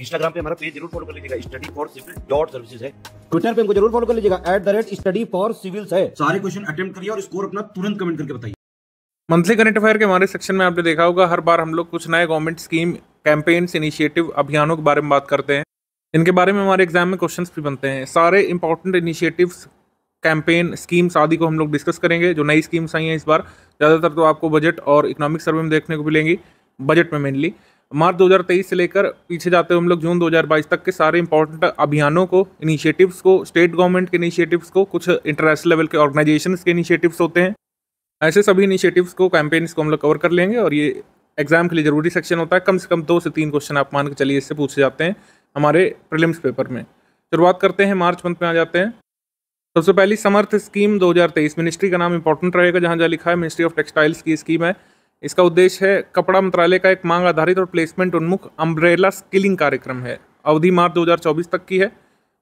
Instagram पे हमारा page जरूर फॉलो कर लीजिएगा study for civil dot services है ट्विटर पे हमको जरूर फॉलो कर लीजिएगा at the rate study for civils है सारे क्वेश्चन अटेम्प्ट करिए और स्कोर अपना तुरंत कमेंट करके बताइए मंथली करंट अफेयर के हमारे सेक्शन में आपने देखा होगा हर बार हम लोग कुछ नए गवर्नमेंट स्कीम कैंपेन्स इनिशिएटिव अभियानों के बारे में बात करते हैं इनके बारे में हमारे एग्जाम में क्वेश्चंस भी बनते हैं सारे इंपॉर्टेंट इनिशिएटिव्स कैंपेन स्कीम्स आदि को हम लोग डिस्कस करेंगे जो नई स्कीम्स आई हैं इस बार ज़्यादातर तो आपको बजट और इकोनॉमिक सर्वे में देखने को मिलेंगी बजट में मेनली मार्च 2023 से लेकर पीछे जाते हुए हम लोग जून 2022 तक के सारे इंपॉर्टेंट अभियानों को इनिशिएटिव्स को स्टेट गवर्नमेंट के इनिशिएटिव्स को कुछ इंटरनेशनल लेवल के ऑर्गेनाइजेशंस के इनिशिएटिव्स होते हैं ऐसे सभी इनिशिएटिव्स को कैंपेन्स को हम लोग कवर कर लेंगे और ये एग्जाम के लिए ज़रूरी सेक्शन होता है कम से कम दो से तीन क्वेश्चन आप मान के चलिए इससे पूछे जाते हैं हमारे प्रिलिम्स पेपर में शुरुआत करते हैं मार्च मंथ में आ जाते हैं सबसे पहली समर्थ स्कीम 2023 मिनिस्ट्री का नाम इंपॉर्टेंट रहेगा जहाँ जहाँ लिखा है मिनिस्ट्री ऑफ टेक्सटाइल्स की स्कीम है इसका उद्देश्य है कपड़ा मंत्रालय का एक मांग आधारित और प्लेसमेंट उन्मुख अम्ब्रेला स्किलिंग कार्यक्रम है अवधि मार्च 2024 तक की है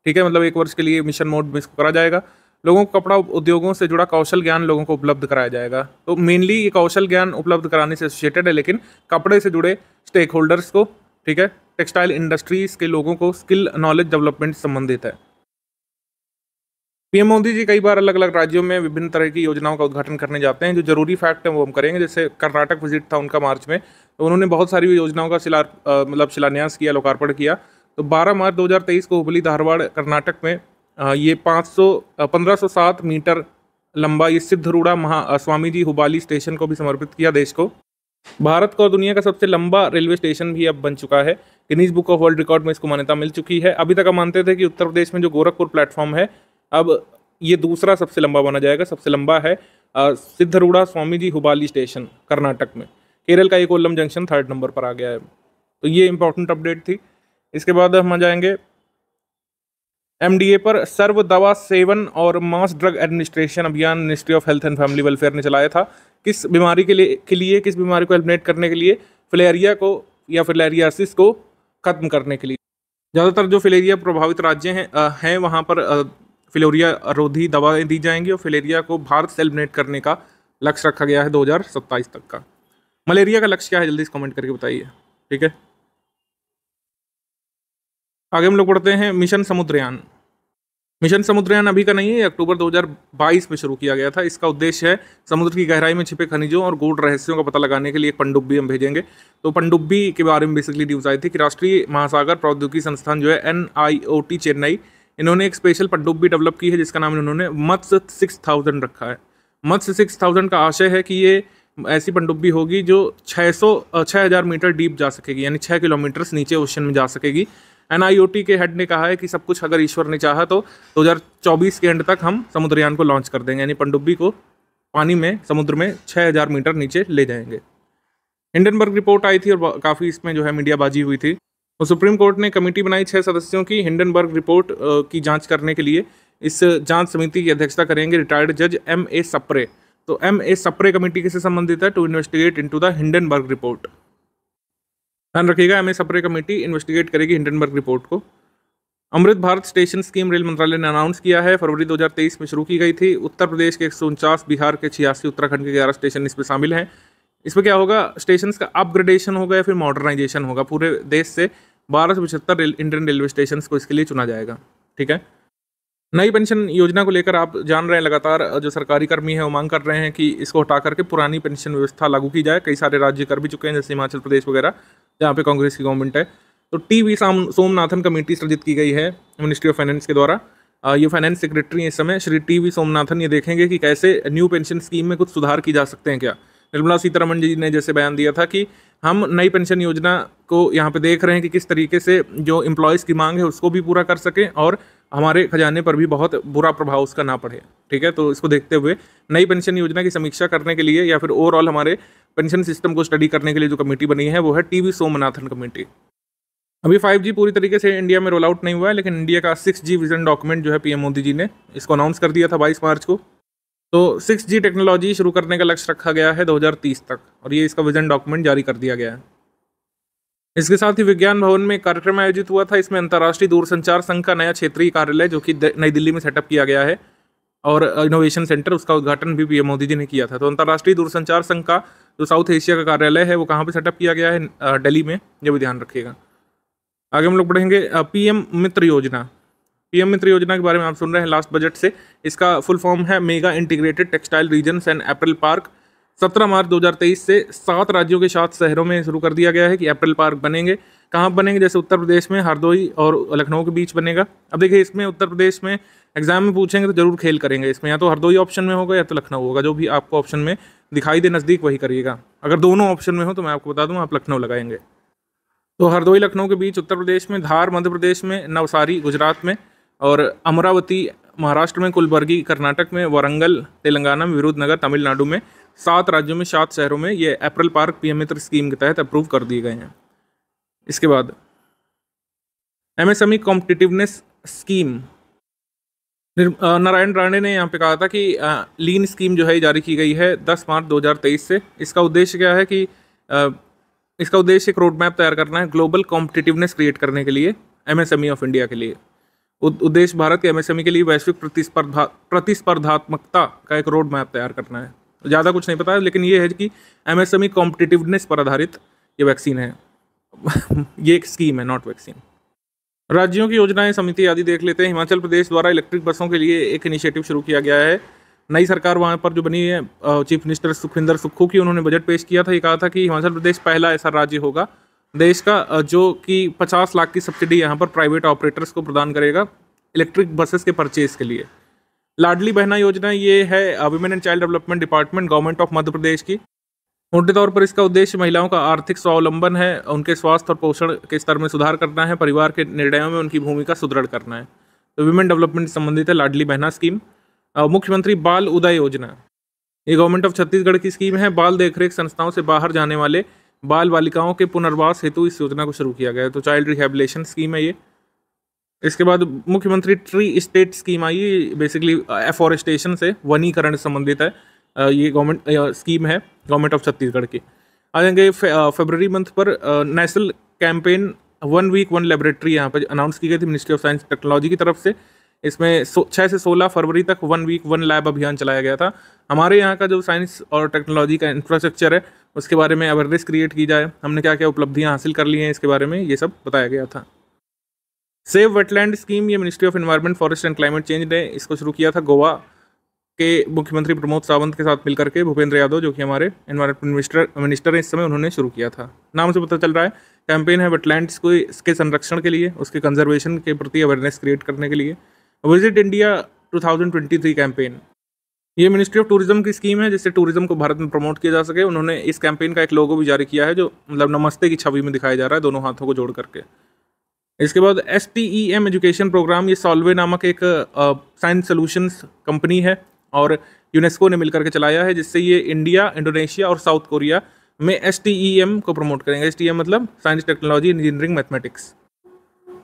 ठीक है मतलब एक वर्ष के लिए मिशन मोड में इसको करा जाएगा लोगों को कपड़ा उद्योगों से जुड़ा कौशल ज्ञान लोगों को उपलब्ध कराया जाएगा तो मेनली ये कौशल ज्ञान उपलब्ध कराने से एसोसिएटेड है लेकिन कपड़े से जुड़े स्टेक होल्डर्स को ठीक है टेक्सटाइल इंडस्ट्रीज के लोगों को स्किल नॉलेज डेवलपमेंट संबंधित है पीएम मोदी जी कई बार अलग अलग राज्यों में विभिन्न तरह की योजनाओं का उद्घाटन करने जाते हैं जो जरूरी फैक्ट है वो हम करेंगे जैसे कर्नाटक विजिट था उनका मार्च में तो उन्होंने बहुत सारी योजनाओं का शिला मतलब शिलान्यास किया लोकार्पण किया तो 12 मार्च 2023 को हुबली धारवाड़ कर्नाटक में ये पाँच सौ मीटर लंबा ये सिद्धरूढ़ा महा स्वामी जी हुबाली स्टेशन को भी समर्पित किया देश को भारत का और दुनिया का सबसे लंबा रेलवे स्टेशन भी अब बन चुका है Guinness book of world record में इसको मान्यता मिल चुकी है अभी तक हम मानते थे कि उत्तर प्रदेश में जो गोरखपुर प्लेटफॉर्म है अब ये दूसरा सबसे लंबा बना जाएगा सबसे लंबा है सिद्धरूढ़ा स्वामी जी हुबाली स्टेशन कर्नाटक में केरल का एक कोल्लम जंक्शन थर्ड नंबर पर आ गया है तो ये इंपॉर्टेंट अपडेट थी इसके बाद हम आ जाएंगे एमडीए पर सर्व दवा सेवन और मास ड्रग एडमिनिस्ट्रेशन अभियान ministry of health and family welfare ने चलाया था किस बीमारी के लिए के लिए किस बीमारी को एलिमिनेट करने के लिए फिलेरिया को या फिलेरियासिस को खत्म करने के लिए ज़्यादातर जो फिलेरिया प्रभावित राज्य हैं हैं वहाँ पर फिलोरिया रोधी दवाएं दी जाएंगी और फिलेरिया को भारत से एलिमिनेट करने का लक्ष्य रखा गया है दो तक का मलेरिया का लक्ष्य क्या है जल्दी से कमेंट करके बताइए ठीक है आगे हम लोग पढ़ते हैं मिशन समुद्रयान मिशन समुद्रयान अभी का नहीं है अक्टूबर 2022 में शुरू किया गया था इसका उद्देश्य है समुद्र की गहराई में छिपे खनिजों और गोल्ड रहस्यों का पता लगाने के लिए एक पंडुब्बी हम भेजेंगे तो पंडुब्बी के बारे में बेसिकली न्यूज़ आई थी कि राष्ट्रीय महासागर प्रौद्योगिकी संस्थान जो है एन चेन्नई इन्होंने एक स्पेशल भी डेवलप की है जिसका नाम इन्होंने मत्स्य सिक्स थाउजेंड रखा है मत्स्य सिक्स थाउजेंड का आशय है कि ये ऐसी पनडुब्बी होगी जो 600 6000 मीटर डीप जा सकेगी यानी 6 किलोमीटर्स नीचे ओशन में जा सकेगी एन के हेड ने कहा है कि सब कुछ अगर ईश्वर ने चाहा तो 2024 के एंड तक हम समुद्रयान को लॉन्च कर देंगे यानी पनडुब्बी को पानी में समुद्र में 6000 मीटर नीचे ले जाएंगे हिंडनबर्ग रिपोर्ट आई थी और काफ़ी इसमें जो है मीडियाबाजी हुई थी और सुप्रीम कोर्ट ने कमेटी बनाई छः सदस्यों की हिंडनबर्ग रिपोर्ट की जांच करने के लिए इस जांच समिति की अध्यक्षता करेंगे रिटायर्ड जज एम ए सप्रे तो एम ए सप्रे कमेटी किससे संबंधित है to investigate into the Hindenburg report ध्यान रखिएगा M A Sapre committee investigate करेगी हिंडनबर्ग रिपोर्ट को Amrit Bharat station scheme rail मंत्रालय ने अनाउंस किया है फरवरी 2023 में शुरू की गई थी उत्तर प्रदेश के एक बिहार के छियासी उत्तराखंड के ग्यारह स्टेशन इसमें शामिल हैं इसमें क्या होगा स्टेशन का अपग्रेडेशन होगा या फिर मॉडर्नाइजेशन होगा पूरे देश से बारह सौ पचहत्तर इंडियन रेलवे स्टेशन को इसके लिए चुना जाएगा ठीक है नई पेंशन योजना को लेकर आप जान रहे हैं लगातार जो सरकारी कर्मी है वो मांग कर रहे हैं कि इसको हटा करके पुरानी पेंशन व्यवस्था लागू की जाए कई सारे राज्य कर भी चुके हैं जैसे हिमाचल प्रदेश वगैरह जहाँ पे कांग्रेस की गवर्नमेंट है तो टी वी सोमनाथन कमेटी सृजित की गई है मिनिस्ट्री ऑफ फाइनेंस के द्वारा ये फाइनेंस सेक्रेटरी इस समय श्री टी वी सोमनाथन ये देखेंगे कि कैसे न्यू पेंशन स्कीम में कुछ सुधार की जा सकते हैं क्या निर्मला सीतारमन जी ने जैसे बयान दिया था कि हम नई पेंशन योजना को यहाँ पे देख रहे हैं कि किस तरीके से जो इम्प्लॉयज़ की मांग है उसको भी पूरा कर सकें और हमारे खजाने पर भी बहुत बुरा प्रभाव उसका ना पड़े ठीक है तो इसको देखते हुए नई पेंशन योजना की समीक्षा करने के लिए या फिर ओवरऑल हमारे पेंशन सिस्टम को स्टडी करने के लिए जो कमेटी बनी है वो है टी वी सोमनाथन कमेटी अभी फाइव पूरी तरीके से इंडिया में रोल आउट नहीं हुआ है लेकिन इंडिया का सिक्स विजन डॉक्यूमेंट जो है पीएम मोदी जी ने इसको अनाउंस कर दिया था बाईस मार्च को तो सिक्स जी टेक्नोलॉजी शुरू करने का लक्ष्य रखा गया है 2030 तक और ये इसका विजन डॉक्यूमेंट जारी कर दिया गया है इसके साथ ही विज्ञान भवन में कार्यक्रम आयोजित हुआ था इसमें अंतर्राष्ट्रीय दूरसंचार संघ का नया क्षेत्रीय कार्यालय जो कि नई दिल्ली में सेटअप किया गया है और इनोवेशन सेंटर उसका उद्घाटन भी पीएम मोदी जी ने किया था तो अंतर्राष्ट्रीय दूरसंचार संघ का जो साउथ एशिया का कार्यालय है वो कहाँ पर सेटअप किया गया है दिल्ली में ये भी ध्यान रखिएगा आगे हम लोग बढ़ेंगे पीएम मित्र योजना पीएम मित्र योजना के बारे में आप सुन रहे हैं लास्ट बजट से इसका फुल फॉर्म है mega integrated textile region and apparel park सत्रह मार्च 2023 से सात राज्यों के सात शहरों में शुरू कर दिया गया है कि अप्रैल पार्क बनेंगे कहाँ बनेंगे जैसे उत्तर प्रदेश में हरदोई और लखनऊ के बीच बनेगा अब देखिए इसमें उत्तर प्रदेश में एग्जाम में पूछेंगे तो जरूर खेल करेंगे इसमें या तो हरदोई ऑप्शन में होगा या तो लखनऊ होगा जो भी आपको ऑप्शन में दिखाई दे नज़दीक वही करिएगा अगर दोनों ऑप्शन में हो तो मैं आपको बता दूँ आप लखनऊ लगाएंगे तो हरदोई लखनऊ के बीच उत्तर प्रदेश में धार मध्य प्रदेश में नवसारी गुजरात में और अमरावती महाराष्ट्र में कुलबर्गी कर्नाटक में वारंगल तेलंगाना में नगर तमिलनाडु में सात राज्यों में सात शहरों में ये apparel park PM Mitra scheme के तहत अप्रूव कर दिए गए हैं इसके बाद MSME competitiveness scheme Narayan Rane ने यहाँ पे कहा था कि लीन स्कीम जो है जारी की गई है 10 मार्च 2023 से इसका उद्देश्य क्या है कि इसका उद्देश्य एक रोड मैप तैयार करना है ग्लोबल कॉम्पिटिटिवनेस क्रिएट करने के लिए एमएसएमई ऑफ इंडिया के लिए उद्देश्य भारत के एमएसएमई के लिए वैश्विक प्रतिस्पर्धा प्रतिस्पर्धात्मकता का एक रोड मैप तैयार करना है ज़्यादा कुछ नहीं पता है लेकिन ये है कि एमएसएमई कॉम्पिटिटिवनेस पर आधारित ये वैक्सीन है ये एक स्कीम है नॉट वैक्सीन राज्यों की योजनाएं समिति आदि देख लेते हैं हिमाचल प्रदेश द्वारा इलेक्ट्रिक बसों के लिए एक इनिशिएटिव शुरू किया गया है नई सरकार वहाँ पर जो बनी है चीफ मिनिस्टर सुखविंदर सुक्खू की उन्होंने बजट पेश किया था ये कहा था कि हिमाचल प्रदेश पहला ऐसा राज्य होगा देश का जो कि पचास लाख की सब्सिडी यहाँ पर प्राइवेट ऑपरेटर्स को प्रदान करेगा इलेक्ट्रिक बसेस के परचेज के लिए लाडली बहना योजना ये है women and child development department government of Madhya Pradesh की मोटे तौर पर इसका उद्देश्य महिलाओं का आर्थिक स्वावलंबन है उनके स्वास्थ्य और पोषण के स्तर में सुधार करना है परिवार के निर्णयों में उनकी भूमिका सुदृढ़ करना है तो वुमेन डेवलपमेंट संबंधित है लाडली बहना स्कीम मुख्यमंत्री बाल उदय योजना ये गवर्नमेंट ऑफ छत्तीसगढ़ की स्कीम है बाल देखरेख संस्थाओं से बाहर जाने वाले बाल बालिकाओं के पुनर्वास हेतु इस योजना को शुरू किया गया है तो चाइल्ड रिहेबिलेशन स्कीम है ये इसके बाद मुख्यमंत्री ट्री स्टेट स्कीम आई बेसिकली एफॉरेस्टेशन uh, से वनीकरण संबंधित है uh, ये गवर्नमेंट स्कीम uh, है गवर्नमेंट ऑफ छत्तीसगढ़ की आ जाएंगे फेबररी मंथ पर national campaign one week one laboratory यहाँ पर अनाउंस की गई थी मिनिस्ट्री ऑफ साइंस टेक्नोलॉजी की तरफ से इसमें छः से सोलह फरवरी तक वन वीक वन लैब अभियान चलाया गया था हमारे यहाँ का जो साइंस और टेक्नोलॉजी का इंफ्रास्ट्रक्चर है उसके बारे में अवेयरनेस क्रिएट की जाए हमने क्या क्या उपलब्धियाँ हासिल कर ली हैं इसके बारे में ये सब बताया गया था सेव वेटलैंड स्कीम ये ministry of environment forest and climate change ने इसको शुरू किया था गोवा के मुख्यमंत्री प्रमोद सावंत के साथ मिलकर के भूपेंद्र यादव जो कि हमारे इन्वायरमेंट मिनिस्टर मिनिस्टर हैं इस समय उन्होंने शुरू किया था नाम से पता चल रहा है कैंपेन है वेटलैंड्स को इसके संरक्षण के लिए उसके कंजर्वेशन के प्रति अवेयरनेस क्रिएट करने के लिए विजिट इंडिया 2023 कैंपेन ये मिनिस्ट्री ऑफ टूरिज्म की स्कीम है जिससे टूरिज्म को भारत में प्रमोट किया जा सके उन्होंने इस कैंपेन का एक लोगो भी जारी किया है जो मतलब नमस्ते की छवि में दिखाया जा रहा है दोनों हाथों को जोड़ करके इसके बाद S T E M education programme ये सॉल्वे नामक एक साइंस सोल्यूशंस कंपनी है और यूनेस्को ने मिलकर के चलाया है जिससे ये इंडिया इंडोनेशिया और साउथ कोरिया में एस टी ई एम को प्रमोट करेंगे एस टी एम मतलब साइंस टेक्नोलॉजी इंजीनियरिंग मैथमेटिक्स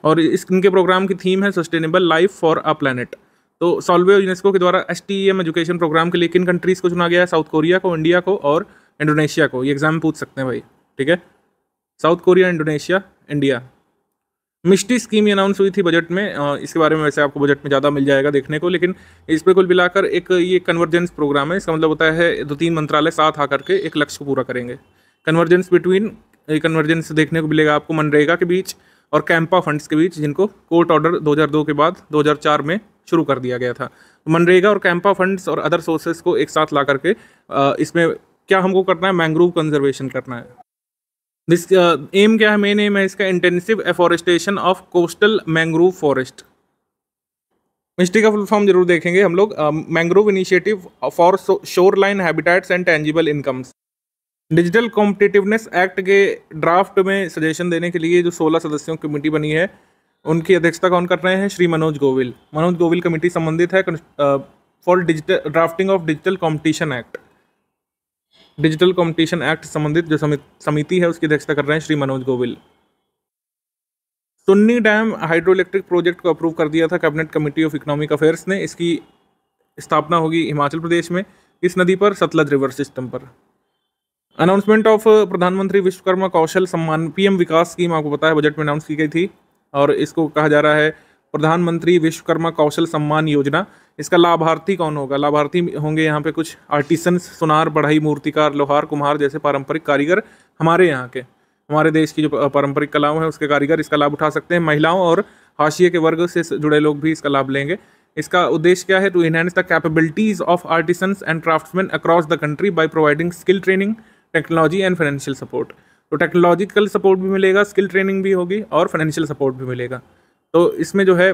और इस इनके प्रोग्राम की थीम है sustainable life for a planet तो सॉल्वे यूनेस्को के द्वारा S T M education programme के लिए किन कंट्रीज़ को चुना गया है साउथ कोरिया को इंडिया को और इंडोनेशिया को ये एग्जाम पूछ सकते हैं भाई ठीक है South Korea Indonesia India Mishti scheme ये अनाउंस हुई थी बजट में इसके बारे में वैसे आपको बजट में ज़्यादा मिल जाएगा देखने को लेकिन इस पर कुल मिलाकर एक ये कन्वर्जेंस प्रोग्राम है इसका मतलब होता है दो तीन मंत्रालय साथ आकर के एक लक्ष्य को पूरा करेंगे कन्वर्जेंस बिटवीन कन्वर्जेंस देखने को मिलेगा आपको मनरेगा के बीच और कैंपा फंड्स के बीच जिनको कोर्ट ऑर्डर 2002 के बाद 2004 में शुरू कर दिया गया था तो मनरेगा और कैंपा फंड्स और अदर सोर्सेज को एक साथ ला करके इसमें क्या हमको करना है मैंग्रोव कंजर्वेशन करना है दिस एम क्या है मेन एम है इसका intensive afforestation of coastal mangrove forest Mishti का फुल फॉर्म जरूर देखेंगे हम लोग mangrove initiative for shoreline habitats and tangible incomes digital competitiveness act के ड्राफ्ट में सजेशन देने के लिए जो 16 सदस्यों की कमेटी बनी है उनकी अध्यक्षता कौन कर रहे हैं श्री मनोज गोविल मनोज गोविल कमेटी संबंधित है for digital drafting of digital competition act digital competition act संबंधित जो समिति है उसकी अध्यक्षता कर रहे हैं Shri Manoj Govil Sunni dam hydro electric project को अप्रूव कर दिया था cabinet committee of economic affairs ने इसकी स्थापना होगी हिमाचल प्रदेश में इस नदी पर सतलज रिवर सिस्टम पर अनाउंसमेंट ऑफ प्रधानमंत्री विश्वकर्मा कौशल सम्मान पीएम विकास स्कीम आपको पता है बजट में अनाउंस की गई थी और इसको कहा जा रहा है प्रधानमंत्री विश्वकर्मा कौशल सम्मान योजना इसका लाभार्थी कौन होगा लाभार्थी होंगे यहाँ पे कुछ आर्टिसंस सुनार बढ़ई मूर्तिकार लोहार कुम्हार जैसे पारंपरिक कारीगर हमारे यहाँ के हमारे देश की जो पारंपरिक कलाओं हैं उसके कारीगर इसका लाभ उठा सकते हैं महिलाओं और हाशिए के वर्ग से जुड़े लोग भी इसका लाभ लेंगे इसका उद्देश्य क्या है to enhance the capabilities of artisans and craftsman across the country by providing skill training technology and financial support तो टेक्नोलॉजिकल सपोर्ट भी मिलेगा स्किल ट्रेनिंग भी होगी और फाइनेंशियल सपोर्ट भी मिलेगा तो इसमें जो है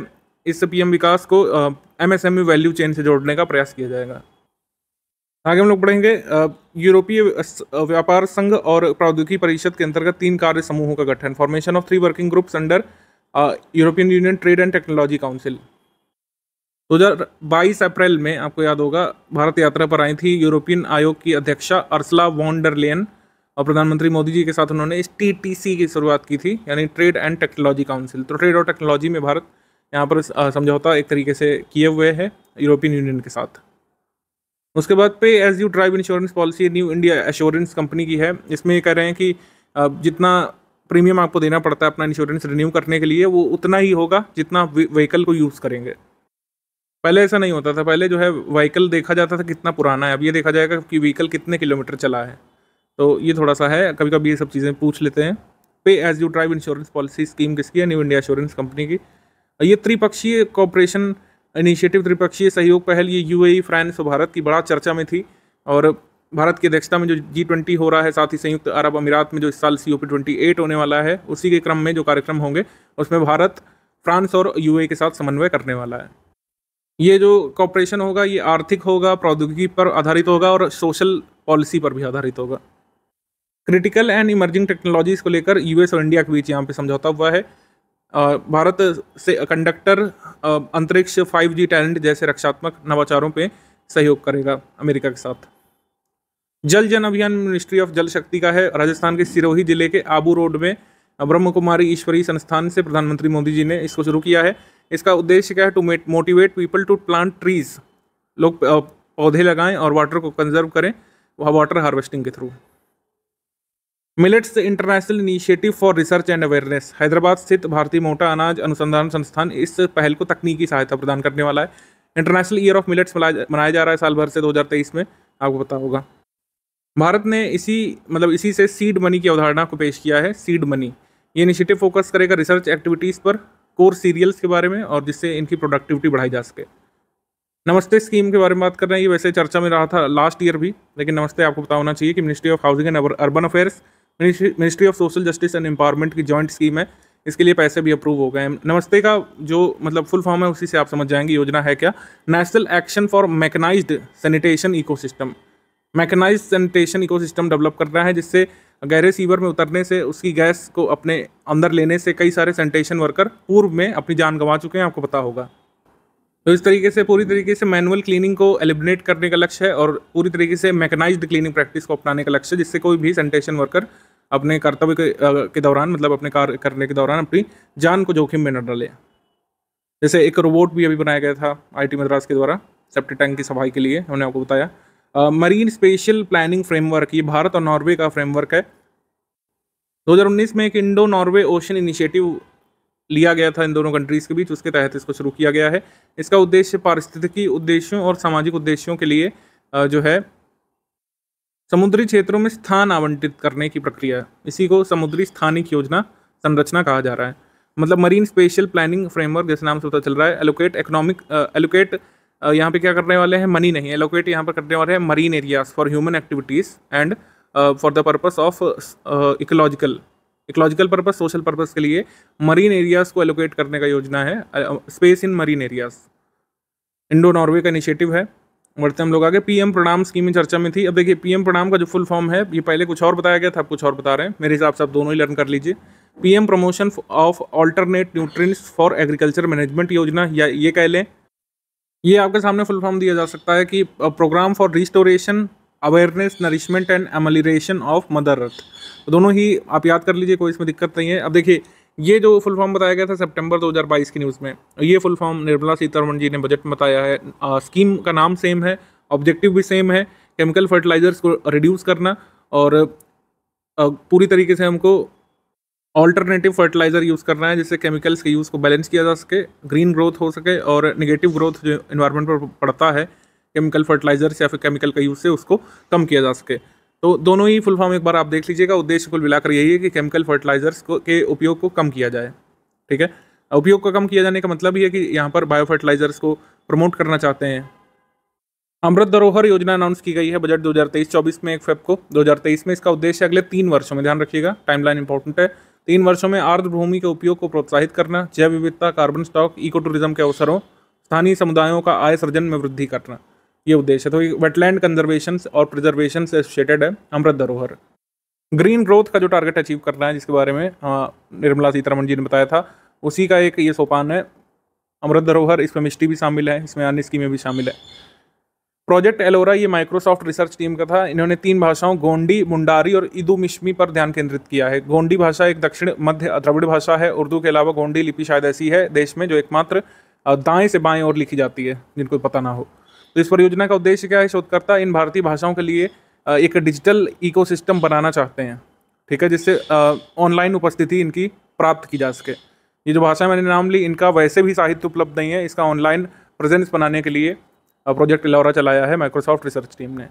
इस पीएम विकास को M S M value chain से जोड़ने का प्रयास किया जाएगा आगे हम लोग बढ़ेंगे यूरोपीय व्यापार संघ और प्रौद्योगिकी परिषद के अंतर्गत तीन कार्य समूहों का गठन formation of three working groups under European Union trade and technology council 2022 अप्रैल में आपको याद होगा भारत यात्रा पर आई थी यूरोपियन आयोग की अध्यक्षा अर्सला वॉन्डरलेन और प्रधानमंत्री मोदी जी के साथ उन्होंने इस टी की शुरुआत की थी यानी ट्रेड एंड टेक्नोलॉजी काउंसिल तो ट्रेड और टेक्नोलॉजी में भारत यहाँ पर समझौता एक तरीके से किए हुए है यूरोपियन यूनियन के साथ उसके बाद pay as you drive insurance policy New India Assurance company की है इसमें ये कह रहे हैं कि जितना प्रीमियम आपको देना पड़ता है अपना इंश्योरेंस रिन्यू करने के लिए वो उतना ही होगा जितना व्हीकल को यूज़ करेंगे पहले ऐसा नहीं होता था पहले जो है व्हीकल देखा जाता था कितना पुराना है अब ये देखा जाएगा कि व्हीकल कितने किलोमीटर चला है तो ये थोड़ा सा है कभी कभी ये सब चीज़ें पूछ लेते हैं pay as you drive insurance policy scheme किसकी है न्यू इंडिया इंश्योरेंस कंपनी की ये त्रिपक्षीय कॉपरेशन इनिशिएटिव त्रिपक्षीय सहयोग पहल ये यू फ्रांस और भारत की बड़ा चर्चा में थी और भारत की अध्यक्षता में जो जी ट्वेंटी हो रहा है साथ ही संयुक्त अरब अमीरात में जो इस साल C O P twenty eight होने वाला है उसी के क्रम में जो कार्यक्रम होंगे उसमें भारत फ्रांस और यू e के साथ समन्वय करने वाला है ये जो कॉपरेशन होगा ये आर्थिक होगा प्रौद्योगिकी पर आधारित होगा और सोशल पॉलिसी पर भी आधारित होगा क्रिटिकल एंड इमर्जिंग टेक्नोलॉजीज को लेकर यूएस और इंडिया के बीच यहाँ पे समझौता हुआ है भारत से कंडक्टर अंतरिक्ष 5G टैलेंट जैसे रक्षात्मक नवाचारों पे सहयोग करेगा अमेरिका के साथ जल जन अभियान मिनिस्ट्री ऑफ जल शक्ति का है राजस्थान के सिरोही जिले के आबू रोड में ब्रह्म कुमारी ईश्वरी संस्थान से प्रधानमंत्री मोदी जी ने इसको शुरू किया है इसका उद्देश्य क्या है to motivate people to plant trees लोग पौधे लगाएं और वाटर को कंजर्व करें वह वाटर हार्वेस्टिंग के through millets international initiative for research and awareness Hyderabad स्थित भारतीय मोटा अनाज अनुसंधान संस्थान इस पहल को तकनीकी सहायता प्रदान करने वाला है इंटरनेशनल ईयर ऑफ मिलेट्स मनाया जा रहा है साल भर से 2023 में आपको पता होगा भारत ने इसी मतलब इसी से सीड मनी की अवधारणा को पेश किया है सीड मनी ये इनिशिएटिव फोकस करेगा रिसर्च एक्टिविटीज़ पर कोर सीरियल्स के बारे में और जिससे इनकी प्रोडक्टिविटी बढ़ाई जा सके नमस्ते स्कीम के बारे में बात कर रहे हैं ये वैसे चर्चा में रहा था लास्ट ईयर भी लेकिन नमस्ते आपको पता होना चाहिए कि ministry of housing and urban affairs ministry of social justice and empowerment की जॉइंट स्कीम है इसके लिए पैसे भी अप्रूव हो गए हैं नमस्ते का जो मतलब फुल फॉर्म है उसी से आप समझ जाएंगे योजना है क्या national action for mechanised sanitation ecosystem mechanise sanitation ecosystem develop कर रहा है जिससे गहरे सीवर में उतरने से उसकी गैस को अपने अंदर लेने से कई सारे सैनिटेशन वर्कर पूर्व में अपनी जान गंवा चुके हैं आपको पता होगा तो इस तरीके से पूरी तरीके से मैनुअल क्लीनिंग को एलिमिनेट करने का लक्ष्य है और पूरी तरीके से मैकेनाइज्ड क्लीनिंग प्रैक्टिस को अपनाने का लक्ष्य है जिससे कोई भी सैनिटेशन वर्कर अपने कर्तव्य के, के दौरान मतलब अपने कार्य करने के दौरान अपनी जान को जोखिम में न डाले जैसे एक रोबोट भी अभी बनाया गया था आई मद्रास के द्वारा सेप्टिक टैंक की सफाई के लिए हमने आपको बताया मरीन स्पेशल प्लानिंग फ्रेमवर्क ये भारत और नॉर्वे का फ्रेमवर्क है 2019 में एक इंडो नॉर्वे ओशन इनिशिएटिव लिया गया था इन दोनों कंट्रीज़ के बीच उसके तहत इसको शुरू किया गया है इसका उद्देश्य पारिस्थितिकी उद्देश्यों और सामाजिक उद्देश्यों के लिए जो है समुद्री क्षेत्रों में स्थान आवंटित करने की प्रक्रिया इसी को समुद्री स्थानिक योजना संरचना कहा जा रहा है मतलब मरीन स्पेशल प्लानिंग फ्रेमवर्क जैसे नाम से पता चल रहा है एलोकेट इकोनॉमिक एलोकेट यहाँ पे क्या करने वाले हैं मनी नहीं एलोकेट यहाँ पर करने वाले हैं marine areas for human activities and for the purpose of ecological ecological purpose social purpose के लिए मरीन एरियाज़ को एलोकेट करने का योजना है space in marine areas Indo Norway का इनिशिएटिव है बढ़ते हम लोग आगे पीएम प्रणाम स्कीम चर्चा में थी अब देखिए पीएम प्रणाम का जो फुल फॉर्म है ये पहले कुछ और बताया गया था अब कुछ और बता रहे हैं मेरे हिसाब से आप दोनों ही लर्न कर लीजिए PM promotion of alternate nutrients for agriculture management योजना या ये कह लें ये आपके सामने फुल फॉर्म दिया जा सकता है कि programme for restoration awareness nourishment and amelioration of mother earth दोनों ही आप याद कर लीजिए कोई इसमें दिक्कत नहीं है अब देखिए ये जो फुल फॉर्म बताया गया था सितंबर 2022 की न्यूज़ में ये फुल फॉर्म निर्मला सीतारमण जी ने बजट में बताया है आ, स्कीम का नाम सेम है ऑब्जेक्टिव भी सेम है केमिकल फर्टिलाइजर्स को रिड्यूस करना और uh, पूरी तरीके से हमको ऑल्टरनेटिव फर्टिलाइज़र यूज़ करना है जिससे केमिकल्स के यूज़ को बैलेंस किया जा सके ग्रीन ग्रोथ हो सके और निगेटिव ग्रोथ जो इन्वायरमेंट पर पड़ता है केमिकल फर्टिलाइज़र या फिर केमिकल का यूज़ से उसको कम किया जा सके तो दोनों ही फुल फॉर्म एक बार आप देख लीजिएगा उद्देश्य कुल मिलाकर यही है कि केमिकल फर्टिलाइजर्स को के उपयोग को कम किया जाए ठीक है उपयोग को कम किया जाने का मतलब ये है कि यहाँ पर बायो फर्टिलाइजर्स को प्रमोट करना चाहते हैं अमृत धरोहर योजना अनाउंस की गई है बजट 2023-24 में एक फेब को 2023 में इसका उद्देश्य अगले तीन वर्षों में ध्यान रखिएगा टाइमलाइन इंपॉर्टेंट है तीन वर्षों में आर्द्र भूमि के उपयोग को प्रोत्साहित करना जैव विविधता कार्बन स्टॉक इको टूरिज्म के अवसरों स्थानीय समुदायों का आय सर्जन में वृद्धि करना ये उद्देश्य तो वेटलैंड कंजर्वेशन और प्रिजर्वेशन से एसोसिएटेड है अमृत धरोहर ग्रीन ग्रोथ का जो टारगेट अचीव करना है जिसके बारे में निर्मला सीतारमण जी ने बताया था उसी का एक ये सोपान है अमृत धरोहर इसमें मिस्ट्री भी शामिल है इसमें अन्य स्कीमें भी शामिल है प्रोजेक्ट एलोरा ये माइक्रोसॉफ्ट रिसर्च टीम का था इन्होंने तीन भाषाओं गोंडी मुंडारी और इदू मिश्मी पर ध्यान केंद्रित किया है गोंडी भाषा एक दक्षिण मध्य द्रविड़ भाषा है उर्दू के अलावा गोंडी लिपि शायद ऐसी है देश में जो एकमात्र दाएं से बाएं ओर लिखी जाती है जिनको पता ना हो तो इस परियोजना का उद्देश्य क्या है शोधकर्ता इन भारतीय भाषाओं के लिए एक डिजिटल इकोसिस्टम बनाना चाहते हैं ठीक है जिससे ऑनलाइन उपस्थिति इनकी प्राप्त की जा सके ये जो भाषा मैंने नाम ली इनका वैसे भी साहित्य उपलब्ध नहीं है इसका ऑनलाइन प्रेजेंस बनाने के लिए प्रोजेक्ट लौरा चलाया है माइक्रोसॉफ्ट रिसर्च टीम ने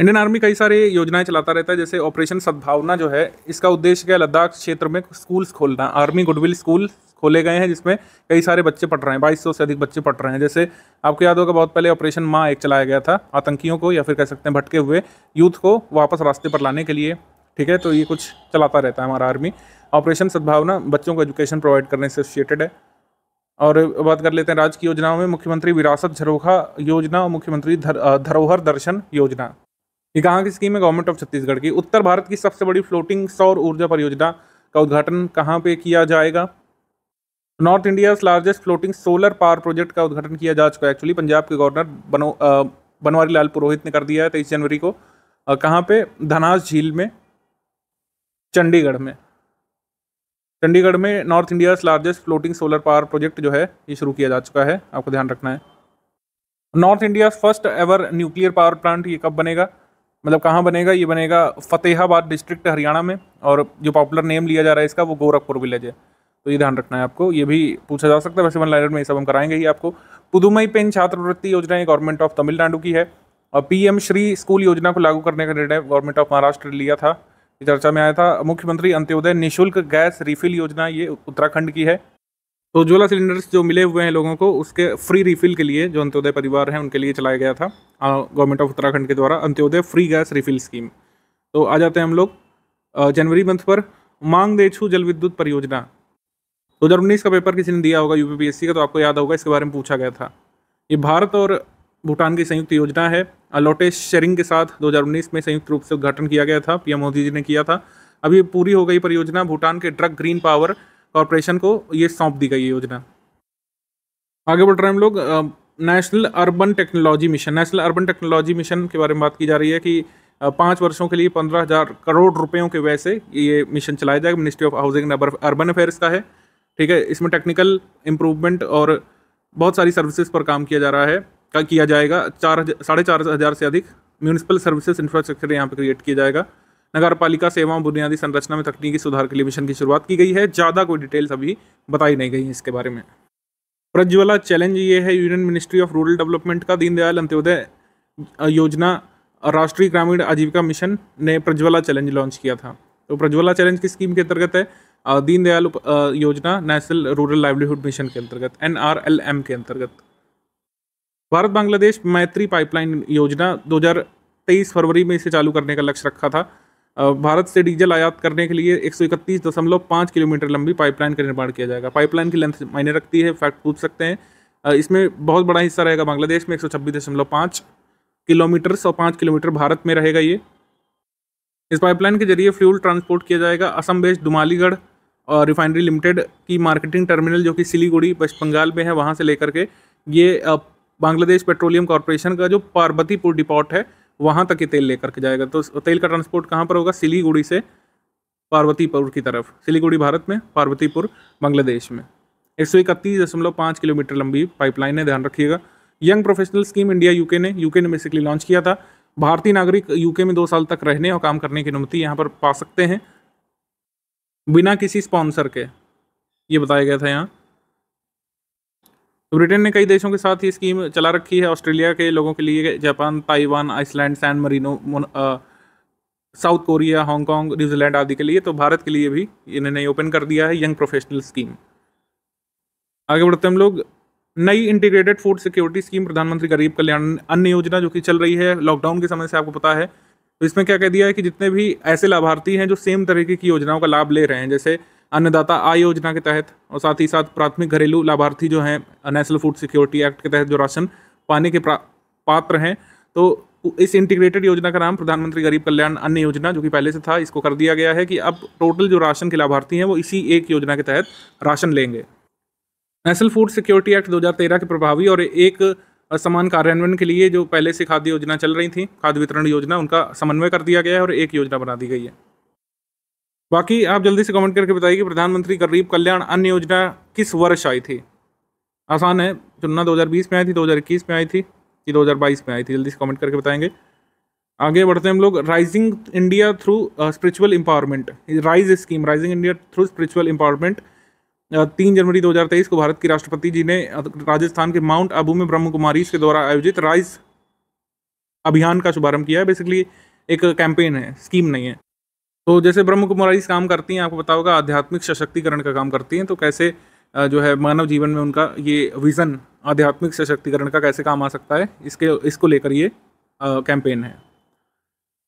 इंडियन आर्मी कई सारी योजनाएं चलाता रहता है जैसे ऑपरेशन सद्भावना जो है इसका उद्देश्य क्या लद्दाख क्षेत्र में स्कूल्स खोलना आर्मी गुडविल स्कूल खोले गए हैं जिसमें कई सारे बच्चे पढ़ रहे हैं बाईस सौ से अधिक बच्चे पढ़ रहे हैं जैसे आपको याद होगा बहुत पहले ऑपरेशन माँ एक चलाया गया था आतंकियों को या फिर कह सकते हैं भटके हुए यूथ को वापस रास्ते पर लाने के लिए ठीक है तो ये कुछ चलाता रहता है हमारा आर्मी ऑपरेशन सद्भावना बच्चों को एजुकेशन प्रोवाइड करने से एसोसिएटेड है और बात कर लेते हैं राज्य की योजनाओं में मुख्यमंत्री विरासत झरोखा योजना और मुख्यमंत्री धरोहर दर्शन योजना ये कहाँ की स्कीम है गवर्नमेंट ऑफ छत्तीसगढ़ की उत्तर भारत की सबसे बड़ी फ्लोटिंग सौर ऊर्जा परियोजना का उद्घाटन कहाँ पे किया जाएगा North India largest floating solar power project का उद्घाटन किया जा चुका है एक्चुअली पंजाब के गवर्नर बनो बनवारी लाल पुरोहित ने कर दिया है तेईस जनवरी को कहाँ पे धनास झील में चंडीगढ़ में चंडीगढ़ में North India largest floating solar power project जो है ये शुरू किया जा चुका है आपको ध्यान रखना है North India first ever nuclear power plant ये कब बनेगा मतलब कहाँ बनेगा ये बनेगा फतेहाबाद डिस्ट्रिक्ट हरियाणा में और जो पॉपुलर नेम लिया जा रहा है इसका वो गोरखपुर विलेज है तो ये ध्यान रखना है आपको ये भी पूछा जा सकता है वैसे वन लाइनर में ये सब हम कराएंगे ही आपको पुदुमई पेन छात्रवृत्ति योजना गवर्नमेंट ऑफ तमिलनाडु की है और पीएम श्री स्कूल योजना को लागू करने का निर्णय गवर्नमेंट ऑफ महाराष्ट्र लिया था चर्चा में आया था मुख्यमंत्री अंत्योदय निशुल्क गैस रिफिल योजना ये उत्तराखंड की है तो उज्ज्वला सिलेंडर्स जो मिले हुए हैं लोगों को उसके फ्री रिफिल के लिए जो अंत्योदय परिवार हैं उनके लिए चलाया गया था गवर्नमेंट ऑफ उत्तराखंड के द्वारा Antyodaya free gas refill scheme तो आ जाते हैं हम लोग जनवरी मंथ पर मांग देछू जल विद्युत परियोजना दो हज़ार उन्नीस का पेपर किसी ने दिया होगा यूपीपीएससी का तो आपको याद होगा इसके बारे में पूछा गया था ये भारत और भूटान की संयुक्त योजना है अलोटे शेरिंग के साथ 2019 में संयुक्त रूप से उद्घाटन किया गया था पीएम मोदी जी ने किया था अभी पूरी हो गई परियोजना भूटान के ड्रग ग्रीन पावर कॉरपोरेशन को ये सौंप दी गई योजना आगे बढ़ रहे हैं हम लोग national urban technology mission national urban technology mission के बारे में बात की जा रही है कि पाँच वर्षों के लिए पंद्रह हज़ार करोड़ रुपयों के वैसे ये मिशन चलाया जाएगा ministry of housing and urban affairs का है ठीक है इसमें टेक्निकल इम्प्रूवमेंट और बहुत सारी सर्विसेज पर काम किया जा रहा है का किया जाएगा चार साढ़े चार हज़ार से अधिक म्यूनिसिपल सर्विसेज इंफ्रास्ट्रक्चर यहाँ पर क्रिएट किया जाएगा नगर पालिका सेवाओं बुनियादी संरचना में तकनीकी सुधार के लिए मिशन की शुरुआत की गई है ज़्यादा कोई डिटेल्स अभी बताई नहीं गई इसके बारे में प्रज्वला चैलेंज ये है union ministry of rural development का दीनदयाल अंत्योदय योजना राष्ट्रीय ग्रामीण आजीविका मिशन ने प्रज्वला चैलेंज लॉन्च किया था तो प्रज्वला चैलेंज की स्कीम के अंतर्गत है दीनदयाल योजना नेशनल रूरल लाइवलीहुड मिशन के अंतर्गत एन के अंतर्गत भारत बांग्लादेश मैत्री पाइपलाइन योजना 2023 फरवरी में इसे चालू करने का लक्ष्य रखा था भारत से डीजल आयात करने के लिए एक किलोमीटर लंबी पाइपलाइन का निर्माण किया जाएगा पाइपलाइन की लेंथ मायने रखती है फैक्ट पूछ सकते हैं इसमें बहुत बड़ा हिस्सा रहेगा बांग्लादेश में एक किलोमीटर सौ पाँच किलोमीटर भारत में रहेगा ये इस पाइपलाइन के जरिए फ्यूल ट्रांसपोर्ट किया जाएगा असम बेस्ड दुमालीगढ़ और रिफाइनरी लिमिटेड की मार्केटिंग टर्मिनल जो कि सिलीगुड़ी वेस्ट बंगाल में है वहाँ से लेकर के ये बांग्लादेश पेट्रोलियम कॉरपोरेशन का जो पार्वतीपुर डिपोर्ट है वहाँ तक ये तेल लेकर के जाएगा तो तेल का ट्रांसपोर्ट कहाँ पर होगा सिलीगुड़ी से पार्वतीपुर की तरफ सिलीगुड़ी भारत में पार्वतीपुर बांग्लादेश में एक सौ इकतीस दशमलव पाँच किलोमीटर लंबी पाइपलाइन है ध्यान रखिएगा young professional scheme India UK ने यूके ने बेसिकली लॉन्च किया था भारतीय नागरिक यूके में दो साल तक रहने और काम करने की अनुमति यहाँ पर पा सकते हैं बिना किसी स्पॉन्सर के ये बताया गया था यहाँ ब्रिटेन ने कई देशों के साथ ये स्कीम चला रखी है ऑस्ट्रेलिया के लोगों के लिए Japan Taiwan Iceland San Marino South Korea Hong Kong New Zealand आदि के लिए तो भारत के लिए भी इन्होंने ओपन कर दिया है यंग प्रोफेशनल स्कीम आगे बढ़ते हम लोग नई इंटीग्रेटेड फूड सिक्योरिटी स्कीम प्रधानमंत्री गरीब कल्याण अन्य योजना जो कि चल रही है लॉकडाउन के समय से आपको पता है तो इसमें क्या कह दिया है कि जितने भी ऐसे लाभार्थी हैं जो सेम तरीके की योजनाओं का लाभ ले रहे हैं जैसे अन्नदाता आय योजना के तहत और साथ ही साथ प्राथमिक घरेलू लाभार्थी जो हैं नेशनल फूड सिक्योरिटी एक्ट के तहत जो राशन पाने के पात्र हैं तो इस इंटीग्रेटेड योजना का नाम प्रधानमंत्री गरीब कल्याण अन्न योजना जो कि पहले से था इसको कर दिया गया है कि अब टोटल जो राशन के लाभार्थी हैं वो इसी एक योजना के तहत राशन लेंगे नेशनल फूड सिक्योरिटी एक्ट 2013 के प्रभावी और एक समान कार्यान्वयन के लिए जो पहले से खाद्य योजना चल रही थी खाद्य वितरण योजना उनका समन्वय कर दिया गया है और एक योजना बना दी गई है बाकी आप जल्दी से कमेंट करके बताइए कि प्रधानमंत्री गरीब कल्याण अन्न योजना किस वर्ष आई थी आसान है चुनना 2020 में आई थी 2021 में आई थी कि 2022 में आई थी जल्दी से कमेंट करके बताएंगे आगे बढ़ते हैं हम लोग rising India through spiritual empowerment rise scheme rising India through spiritual empowerment तीन जनवरी 2023 को भारत की राष्ट्रपति जी ने uh, राजस्थान के माउंट आबू में ब्रह्म कुमारी के द्वारा आयोजित राइज अभियान का शुभारंभ किया है बेसिकली एक कैंपेन है स्कीम नहीं है तो जैसे ब्रह्म कुमारी काम करती हैं आपको पता होगा आध्यात्मिक सशक्तिकरण का काम करती हैं तो कैसे जो है मानव जीवन में उनका ये विज़न आध्यात्मिक सशक्तिकरण का कैसे काम आ सकता है इसके इसको लेकर ये कैंपेन है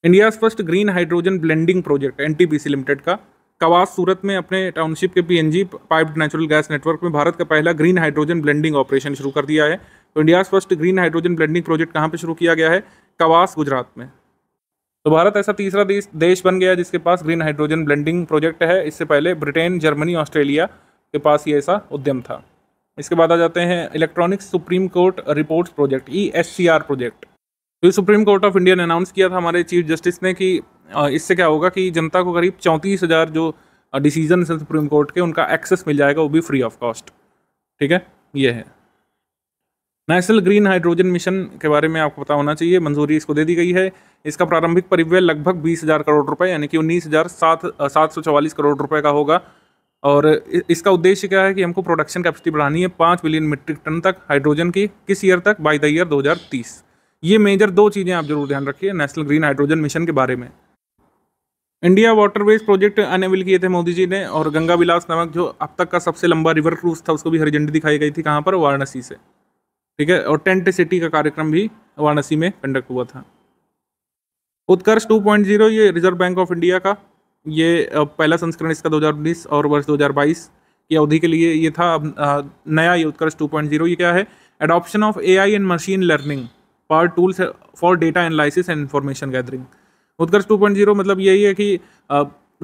India's first green hydrogen blending project N limited का कवास सूरत में अपने टाउनशिप के PNG piped natural gas network में भारत का पहला ग्रीन हाइड्रोजन ब्लेंडिंग ऑपरेशन शुरू कर दिया है तो India's first green hydrogen blending project कहाँ पर शुरू किया गया है कवास गुजरात में तो भारत ऐसा तीसरा देश देश बन गया जिसके पास ग्रीन हाइड्रोजन ब्लेंडिंग प्रोजेक्ट है इससे पहले ब्रिटेन जर्मनी ऑस्ट्रेलिया के पास ये ऐसा उद्यम था इसके बाद आ जाते हैं electronics supreme court reports project E S C R project तो सुप्रीम कोर्ट ऑफ इंडिया ने अनाउंस किया था हमारे चीफ जस्टिस ने कि इससे क्या होगा कि जनता को करीब चौंतीस हज़ार जो डिसीजन है सुप्रीम कोर्ट के उनका एक्सेस मिल जाएगा वो भी फ्री ऑफ कॉस्ट ठीक है ये है नेशनल ग्रीन हाइड्रोजन मिशन के बारे में आपको पता होना चाहिए मंजूरी इसको दे दी गई है इसका प्रारंभिक परिव्यय लगभग बीस हज़ार करोड़ रुपए यानी कि उन्नीस हज़ार सात सात सौ चवालीस करोड़ रुपए का होगा और इसका उद्देश्य क्या है कि हमको प्रोडक्शन कैपेसिटी बढ़ानी है पाँच बिलियन मीट्रिक टन तक हाइड्रोजन की किस ईयर तक बाई द ईयर दो हज़ार तीस ये मेजर दो चीज़ें आप जरूर ध्यान रखिए नेशनल ग्रीन हाइड्रोजन मिशन के बारे में इंडिया वाटरवेज प्रोजेक्ट अनेबल किए थे मोदी जी ने और गंगा विलास नामक जो अब तक का सबसे लंबा रिवर क्रूज था उसको भी हरी झंडी दिखाई गई थी कहाँ पर वाराणसी से ठीक है और टेंट सिटी का कार्यक्रम भी वाराणसी में कंडक्ट हुआ था उत्कर्ष 2.0 ये रिजर्व बैंक ऑफ इंडिया का ये पहला संस्करण इसका 2019 और वर्ष 2022 की अवधि के लिए ये था नया ये उत्कर्ष 2.0 ये क्या है adoption of A I and machine learning पार tools for data analysis and information gathering Utkarsh 2.0 मतलब यही है कि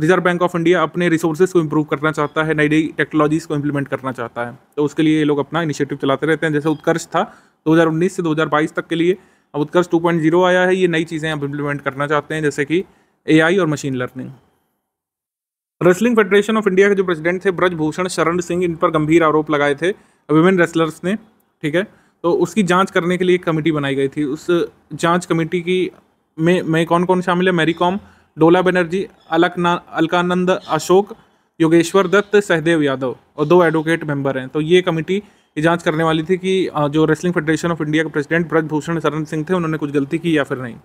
रिजर्व बैंक ऑफ इंडिया अपने रिसोर्सेज को इम्प्रूव करना चाहता है नई नई टेक्नोलॉजीज़ को इम्प्लीमेंट करना चाहता है तो उसके लिए ये लोग अपना इनिशिएटिव चलाते रहते हैं जैसे उत्कर्ष था 2019 से 2022 तक के लिए अब उत्कर्ष 2.0 आया है ये नई चीज़ें अब इम्प्लीमेंट करना चाहते हैं जैसे कि ए और machine learning wrestling federation of India के जो प्रेसिडेंट थे ब्रजभूषण शरण सिंह इन पर गंभीर आरोप लगाए थे वुमेन रेसलर्स ने ठीक है तो उसकी जाँच करने के लिए एक कमेटी बनाई गई थी उस जाँच कमेटी की में मैं कौन कौन शामिल है मेरी कॉम डोला बनर्जी अलकना अलकानंद अशोक योगेश्वर दत्त सहदेव यादव और दो एडवोकेट मेंबर हैं तो ये कमेटी ये जांच करने वाली थी कि जो रेसलिंग फेडरेशन ऑफ इंडिया के प्रेसिडेंट ब्रजभूषण शरण सिंह थे उन्होंने कुछ गलती की या फिर नहीं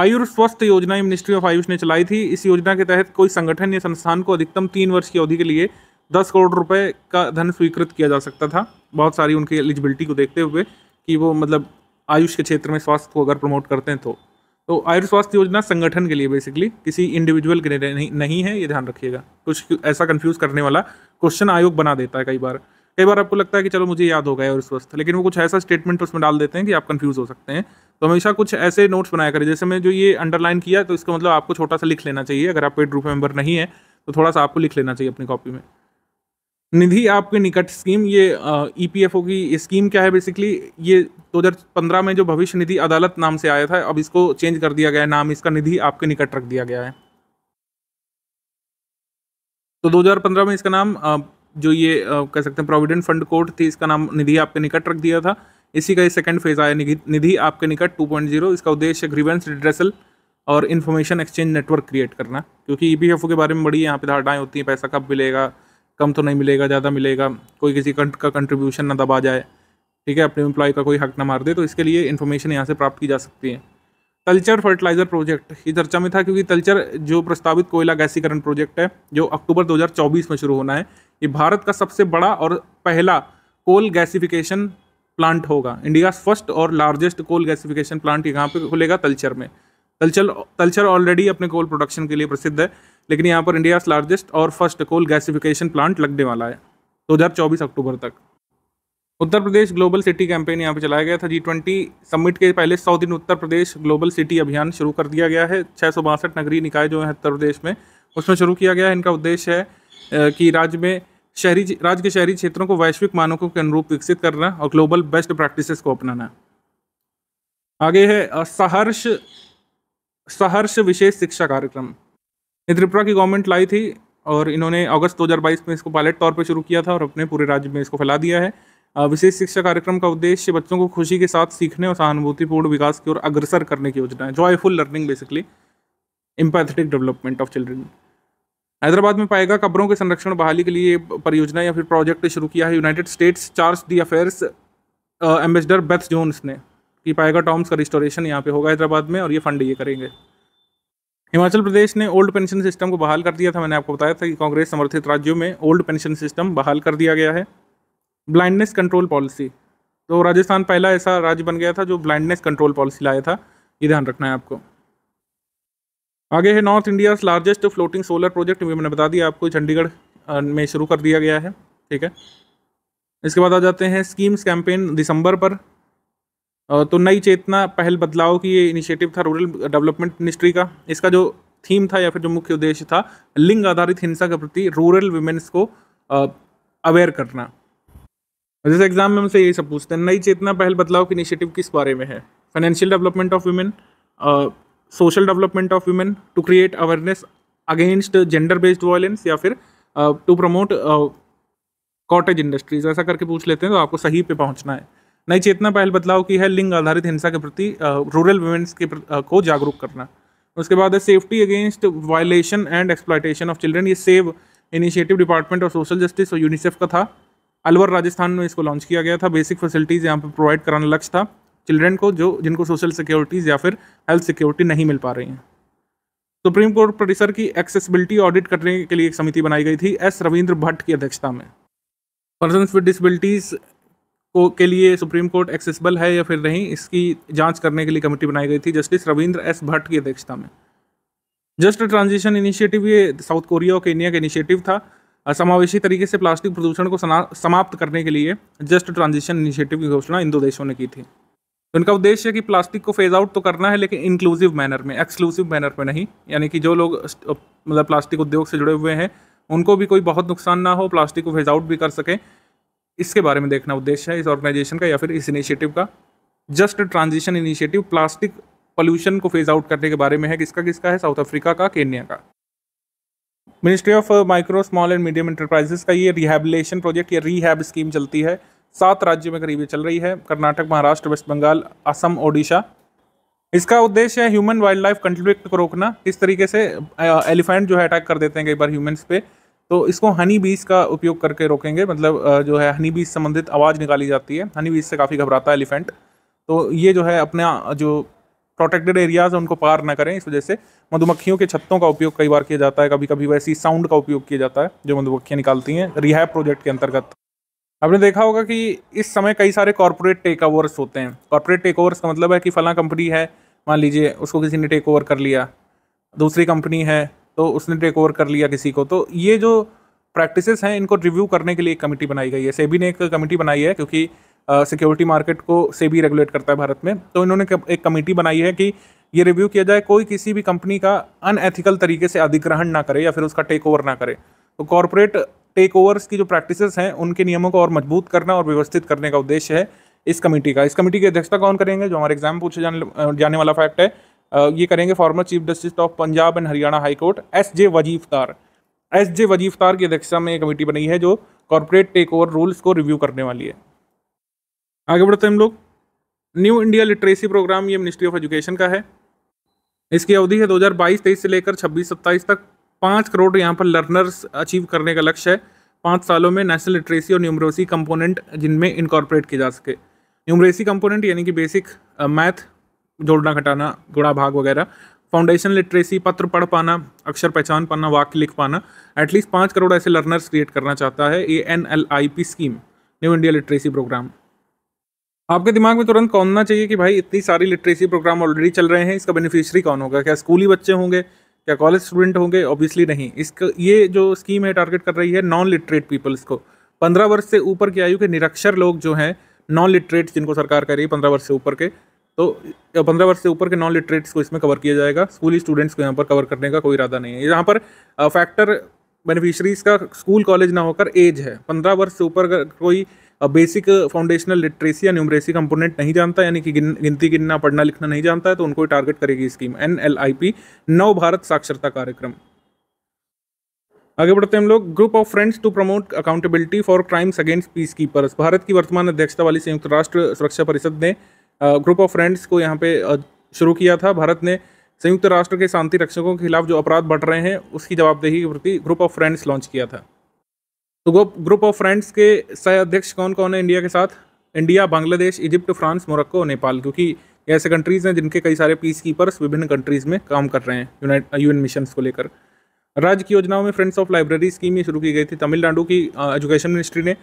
आयुष स्वास्थ्य योजना मिनिस्ट्री ऑफ आयुष ने चलाई थी इस योजना के तहत कोई संगठन या संस्थान को अधिकतम तीन वर्ष की अवधि के लिए दस करोड़ रुपए का धन स्वीकृत किया जा सकता था बहुत सारी उनकी एलिजिबिलिटी को देखते हुए कि वो मतलब आयुष के क्षेत्र में स्वास्थ्य को अगर प्रमोट करते हैं तो तो आयुर स्वास्थ्य योजना संगठन के लिए बेसिकली किसी इंडिविजुअल के लिए नहीं, नहीं है ये ध्यान रखिएगा कुछ ऐसा कंफ्यूज करने वाला क्वेश्चन आयोग बना देता है कई बार कई बार आपको लगता है कि चलो मुझे याद हो गया आयुर स्वास्थ्य लेकिन वो कुछ ऐसा स्टेटमेंट तो उसमें डाल देते हैं कि आप कंफ्यूज हो सकते हैं तो हमेशा कुछ ऐसे नोट्स बनाया करें जैसे मैं जो ये अंडरलाइन किया तो इसका मतलब आपको छोटा सा लिख लेना चाहिए अगर आप पेड ग्रुप मेंबर नहीं है तो थोड़ा सा आपको लिख लेना चाहिए अपनी कॉपी में निधि आपके निकट स्कीम ये ई पी एफ ओ की स्कीम क्या है बेसिकली ये 2015 में जो भविष्य निधि अदालत नाम से आया था अब इसको चेंज कर दिया गया है नाम इसका निधि आपके निकट रख दिया गया है तो 2015 में इसका नाम जो ये कह सकते हैं प्रोविडेंट फंड कोर्ट थी इसका नाम निधि आपके निकट रख दिया था इसी का ये सेकंड फेज आया निधि आपके निकट 2.0 इसका उद्देश्य ग्रीवेंस रिड्रेसल और इन्फॉर्मेशन एक्सचेंज नेटवर्क क्रिएट करना क्योंकि ई e के बारे में बड़ी यहाँ पे धारणाएं होती हैं पैसा कब मिलेगा कम तो नहीं मिलेगा ज़्यादा मिलेगा कोई किसी कंट का कंट्रीब्यूशन ना दबा जाए ठीक है अपने एम्प्लॉय का कोई हक ना मार दे तो इसके लिए इन्फॉर्मेशन यहाँ से प्राप्त की जा सकती है तलचर फर्टिलाइज़र प्रोजेक्ट ये चर्चा में था क्योंकि तलचर जो प्रस्तावित कोयला गैसीकरण प्रोजेक्ट है जो अक्टूबर 2024 में शुरू होना है ये भारत का सबसे बड़ा और पहला कोल गैसिफिकेशन प्लांट होगा इंडिया फर्स्ट और लार्जेस्ट कोल गैसिफिकेशन प्लांट यहाँ पे खुलेगा तलचर में तलचल तलचर ऑलरेडी अपने कोल प्रोडक्शन के लिए प्रसिद्ध है लेकिन यहाँ पर इंडिया लार्जेस्ट और फर्स्ट कोल गैसिफिकेशन प्लांट लगने वाला है चौबीस अक्टूबर तक Uttar Pradesh global city campaign यहाँ पर चलाया गया था जी ट्वेंटी समिट के पहले सौ दिन उत्तर प्रदेश ग्लोबल सिटी अभियान शुरू कर दिया गया है छः नगरीय निकाय जो है उत्तर प्रदेश में उसमें शुरू किया गया है इनका उद्देश्य है कि राज्य में शहरी राज्य के शहरी क्षेत्रों को वैश्विक मानकों के अनुरूप विकसित करना और ग्लोबल बेस्ट प्रैक्टिस को अपनाना आगे है सहर्ष सहर्ष विशेष शिक्षा कार्यक्रम ये त्रिपुरा की गवर्नमेंट लाई थी और इन्होंने अगस्त 2022 में इसको पायलट तौर पर शुरू किया था और अपने पूरे राज्य में इसको फैला दिया है विशेष शिक्षा कार्यक्रम का उद्देश्य बच्चों को खुशी के साथ सीखने और सहानुभूतिपूर्ण विकास की ओर अग्रसर करने की योजना है joyful learning basically empathetic development of children Hyderabad में पाएगा कब्रों के संरक्षण बहाली के लिए परियोजना या फिर प्रोजेक्ट शुरू किया है United States charge d' affaires ambassador Beth Jones ने की पाएगा टॉम्स का रिस्टोरेशन यहाँ पे होगा हैदराबाद में और ये फंड ये करेंगे हिमाचल प्रदेश ने ओल्ड पेंशन सिस्टम को बहाल कर दिया था मैंने आपको बताया था कि कांग्रेस समर्थित राज्यों में ओल्ड पेंशन सिस्टम बहाल कर दिया गया है ब्लाइंडनेस कंट्रोल पॉलिसी तो राजस्थान पहला ऐसा राज्य बन गया था जो ब्लाइंडनेस कंट्रोल पॉलिसी लाया था ये ध्यान रखना है आपको आगे है North India largest floating solar project भी मैंने बता दिया आपको चंडीगढ़ में शुरू कर दिया गया है ठीक है इसके बाद आ जाते हैं स्कीम्स कैंपेन दिसंबर पर तो नई चेतना पहल बदलाव की ये इनिशिएटिव था रूरल डेवलपमेंट मिनिस्ट्री का इसका जो थीम था या फिर जो मुख्य उद्देश्य था लिंग आधारित हिंसा के प्रति रूरल वुमेन्स को अवेयर करना जैसे एग्जाम में हमसे यही सब पूछते हैं नई चेतना पहल बदलाव की इनिशिएटिव किस बारे में है financial development of women social development of women to create awareness against gender based violence या फिर टू प्रमोट कॉटेज इंडस्ट्रीज ऐसा करके पूछ लेते हैं तो आपको सही पे पहुंचना है नई चेतना पहल बदलाव की है लिंग आधारित हिंसा के प्रति रूरल वुमेन्स के को जागरूक करना उसके बाद है safety against violation and exploitation of children ये save initiative department of social justice और यूनिसेफ का था अलवर राजस्थान में इसको लॉन्च किया गया था बेसिक फैसिलिटीज़ यहाँ पर प्रोवाइड कराना लक्ष्य था चिल्ड्रन को जो जिनको सोशल सिक्योरिटीज़ या फिर हेल्थ सिक्योरिटी नहीं मिल पा रही हैं सुप्रीम कोर्ट परिसर की एक्सेसिबिलिटी ऑडिट करने के लिए एक समिति बनाई गई थी एस रविंद्र भट्ट की अध्यक्षता में पर्सन विद डिसबिलिटीज़ को के लिए सुप्रीम कोर्ट एक्सेसिबल है या फिर नहीं इसकी जांच करने के लिए कमेटी बनाई गई थी जस्टिस रविंद्र एस भट्ट की अध्यक्षता में जस्ट ट्रांजिशन इनिशिएटिव ये साउथ कोरिया और केनिया का इनिशिएटिव था समावेशी तरीके से प्लास्टिक प्रदूषण को समाप्त करने के लिए जस्ट ट्रांजिशन इनिशिएटिव की घोषणा इन दो देशों ने की थी उनका तो उद्देश्य है कि प्लास्टिक को फेज आउट तो करना है लेकिन इंक्लूसिव मैनर में एक्सक्लूसिव मैनर में नहीं यानी कि जो लोग मतलब प्लास्टिक उद्योग से जुड़े हुए हैं उनको भी कोई बहुत नुकसान ना हो प्लास्टिक को फेज आउट भी कर सकें इसके बारे में देखना उद्देश्य है इस ऑर्गेनाइजेशन का या फिर इस इनिशिएटिव का just transition initiative plastic pollution को फेज आउट करने के बारे में है किसका किसका है साउथ अफ्रीका का केन्या का ministry of micro small and medium enterprises का ये रिहेबिलेशन प्रोजेक्ट या रीहैब स्कीम चलती है सात राज्यों में करीब ये चल रही है कर्नाटक महाराष्ट्र वेस्ट बंगाल असम ओडिशा इसका उद्देश्य है ह्यूमन वाइल्ड लाइफ कंट्रीब्यूट को रोकना इस तरीके से एलिफेंट uh, जो है अटैक कर देते हैं कई बार ह्यूमन्स पे तो इसको हनी बीज का उपयोग करके रोकेंगे मतलब जो है हनी बीज संबंधित आवाज़ निकाली जाती है हनी बीज से काफ़ी घबराता है एलिफेंट तो ये जो है अपना जो प्रोटेक्टेड एरियाज उनको पार ना करें इस वजह से मधुमक्खियों के छत्तों का उपयोग कई बार किया जाता है कभी कभी वैसी साउंड का उपयोग किया जाता है जो मधुमक्खियाँ निकालती हैं रिहाय प्रोजेक्ट के अंतर्गत आपने देखा होगा कि इस समय कई सारे कॉरपोरेट टेक ओवर्स होते हैं कॉरपोरेट टेक ओवर्स का मतलब है कि फला कंपनी है मान लीजिए उसको किसी ने टेक ओवर कर लिया दूसरी कंपनी है तो उसने टेक ओवर कर लिया किसी को तो ये जो प्रैक्टिस हैं इनको रिव्यू करने के लिए एक कमेटी बनाई गई है सेबी ने एक कमेटी बनाई है क्योंकि सिक्योरिटी मार्केट को सेबी रेगुलेट करता है भारत में तो इन्होंने एक कमेटी बनाई है कि ये रिव्यू किया जाए कोई किसी भी कंपनी का अनएथिकल तरीके से अधिग्रहण ना करे या फिर उसका टेक ओवर ना करे तो कॉरपोरेट टेक ओवर्स की जो प्रैक्टिस हैं उनके नियमों को और मजबूत करना और व्यवस्थित करने का उद्देश्य है इस कमेटी का इस कमेटी की अध्यक्षता कौन करेंगे जो हमारे एग्जाम पूछे जाने जाने वाला फैक्ट है ये करेंगे former chief justice of Punjab and Haryana high court S J Vazifdar S J Vazifdar की अध्यक्षता में कमेटी बनी है जो कॉरपोरेट टेक ओवर रूल्स को रिव्यू करने वाली है आगे बढ़ते हैं हम लोग न्यू इंडिया लिटरेसी प्रोग्राम ये मिनिस्ट्री ऑफ एजुकेशन का है इसकी अवधि है 2022-23 से लेकर 26-27 तक पाँच करोड़ यहाँ पर लर्नर्स अचीव करने का लक्ष्य है पाँच सालों में नेशनल लिटरेसी और न्यूमरेसी कंपोनेंट जिनमें इनकॉर्पोरेट किया जा सके न्यूमरेसी कंपोनेंट यानी कि बेसिक मैथ जोड़ना घटाना गुणा भाग वगैरह फाउंडेशन लिटरेसी पत्र पढ़ पाना अक्षर पहचान पाना वाक्य लिख पाना एटलीस्ट पाँच करोड़ ऐसे लर्नर्स क्रिएट करना चाहता है A N L I P scheme new India literacy programme आपके दिमाग में तुरंत कौन ना चाहिए कि भाई इतनी सारी लिटरेसी प्रोग्राम ऑलरेडी चल रहे हैं इसका बेनिफिशियरी कौन होगा क्या स्कूली बच्चे होंगे क्या कॉलेज स्टूडेंट होंगे ऑब्वियसली नहीं इसका ये जो स्कीम है टारगेट कर रही है नॉन लिटरेट पीपल्स को पंद्रह वर्ष से ऊपर की आयु के निरक्षर लोग जो हैं नॉन लिटरेट जिनको सरकार कह रही है पंद्रह वर्ष से ऊपर के तो पंद्रह वर्ष से ऊपर के नॉन लिटरेट्स को इसमें कवर किया जाएगा स्कूली स्टूडेंट्स को यहाँ पर कवर करने का कोई इरादा नहीं है यहाँ पर फैक्टर बेनिफिशरीज का स्कूल कॉलेज ना होकर एज है पंद्रह वर्ष से ऊपर कोई बेसिक फाउंडेशनल लिटरेसी या न्यूमरेसी कंपोनेंट नहीं जानता यानी कि गिन, गिनती गिनना पढ़ना लिखना नहीं जानता है तो उनको टारगेट करेगी scheme N L I P नव भारत साक्षरता कार्यक्रम आगे बढ़ते हैं हम लोग group of friends to promote accountability for crimes against peacekeepers Bharat की वर्तमान अध्यक्षता वाली संयुक्त राष्ट्र सुरक्षा परिषद ने ग्रुप ऑफ फ्रेंड्स को यहाँ पे शुरू किया था भारत ने संयुक्त राष्ट्र के शांति रक्षकों के खिलाफ जो अपराध बढ़ रहे हैं उसकी जवाबदेही के प्रति ग्रुप ऑफ फ्रेंड्स लॉन्च किया था तो ग्रुप ऑफ फ्रेंड्स के सह अध्यक्ष कौन कौन है इंडिया के साथ India Bangladesh Egypt France Morocco और नेपाल क्योंकि ऐसे कंट्रीज़ हैं जिनके कई सारे पीस कीपर्स विभिन्न कंट्रीज़ में काम कर रहे हैं यूएन मिशन को लेकर राज्य की योजनाओं में फ्रेंड्स ऑफ लाइब्रेरी स्कीम ये शुरू की गई थी तमिलनाडु की एजुकेशन मिनिस्ट्री ने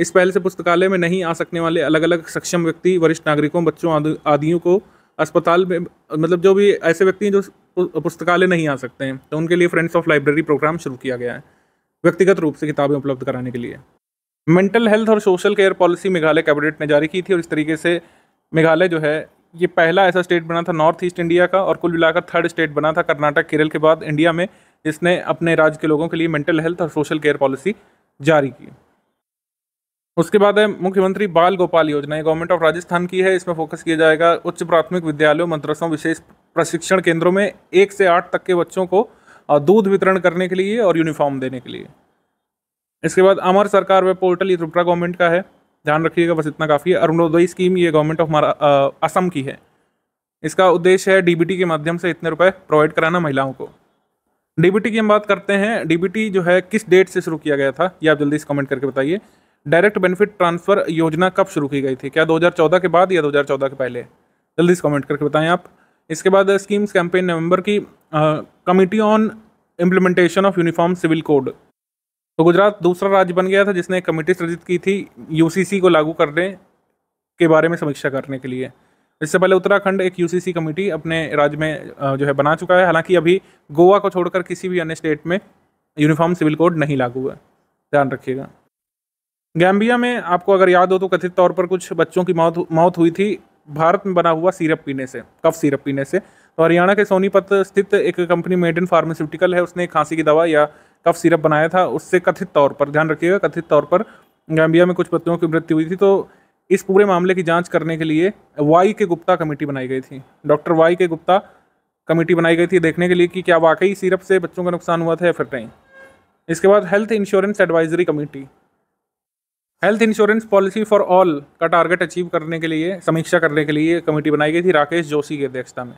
इस पहले से पुस्तकालय में नहीं आ सकने वाले अलग अलग सक्षम व्यक्ति वरिष्ठ नागरिकों बच्चों आदियों को अस्पताल में मतलब जो भी ऐसे व्यक्ति हैं जो पुस्तकालय नहीं आ सकते हैं तो उनके लिए फ्रेंड्स ऑफ लाइब्रेरी प्रोग्राम शुरू किया गया है व्यक्तिगत रूप से किताबें उपलब्ध कराने के लिए मेंटल हेल्थ और social care policy Meghalaya cabinet ने जारी की थी और इस तरीके से मेघालय जो है ये पहला ऐसा स्टेट बना था नॉर्थ ईस्ट इंडिया का और कुल मिलाकर थर्ड स्टेट बना था कर्नाटक केरल के बाद इंडिया में जिसने अपने राज्य के लोगों के लिए मेंटल हेल्थ और सोशल केयर पॉलिसी जारी की उसके बाद है मुख्यमंत्री बाल गोपाल योजना ये गवर्नमेंट ऑफ राजस्थान की है इसमें फोकस किया जाएगा उच्च प्राथमिक विद्यालयों मदरसों विशेष प्रशिक्षण केंद्रों में एक से आठ तक के बच्चों को दूध वितरण करने के लिए और यूनिफॉर्म देने के लिए इसके बाद अमर सरकार वेब पोर्टल ये त्रिपुरा गवर्नमेंट का है ध्यान रखिएगा बस इतना काफ़ी है अरुणोदय स्कीम ये गवर्नमेंट ऑफ असम की है इसका उद्देश्य है डीबीटी के माध्यम से इतने रुपए प्रोवाइड कराना महिलाओं को डीबीटी की हम बात करते हैं डीबीटी जो है किस डेट से शुरू किया गया था ये आप जल्दी से कमेंट करके बताइए डायरेक्ट बेनिफिट ट्रांसफर योजना कब शुरू की गई थी क्या 2014 के बाद या 2014 के पहले जल्दी से कमेंट करके बताएं आप इसके बाद स्कीम्स कैंपेन नवंबर की committee on implementation of uniform civil code तो गुजरात दूसरा राज्य बन गया था जिसने एक कमेटी सृजित की थी यू को लागू करने के बारे में समीक्षा करने के लिए इससे पहले उत्तराखंड एक यू कमेटी अपने राज्य में जो है बना चुका है हालांकि अभी गोवा को छोड़कर किसी भी अन्य स्टेट में यूनिफॉर्म सिविल कोड नहीं लागू है ध्यान रखिएगा गैम्बिया में आपको अगर याद हो तो कथित तौर पर कुछ बच्चों की मौत मौत हुई थी भारत में बना हुआ सीरप पीने से कफ सिरप पीने से तो हरियाणा के सोनीपत स्थित एक कंपनी मेडन फार्मास्यूटिकल है उसने खांसी की दवा या कफ सिरप बनाया था उससे कथित तौर पर ध्यान रखिएगा कथित तौर पर गैम्बिया में कुछ बच्चों की मृत्यु हुई थी तो इस पूरे मामले की जाँच करने के लिए वाई के गुप्ता कमेटी बनाई गई थी डॉक्टर वाई के गुप्ता कमेटी बनाई गई थी देखने के लिए कि क्या वाकई सिरप से बच्चों का नुकसान हुआ था या फिर नहीं इसके बाद health insurance advisory committee health insurance policy for all का टारगेट अचीव करने के लिए समीक्षा करने के लिए कमेटी बनाई गई थी राकेश जोशी की अध्यक्षता में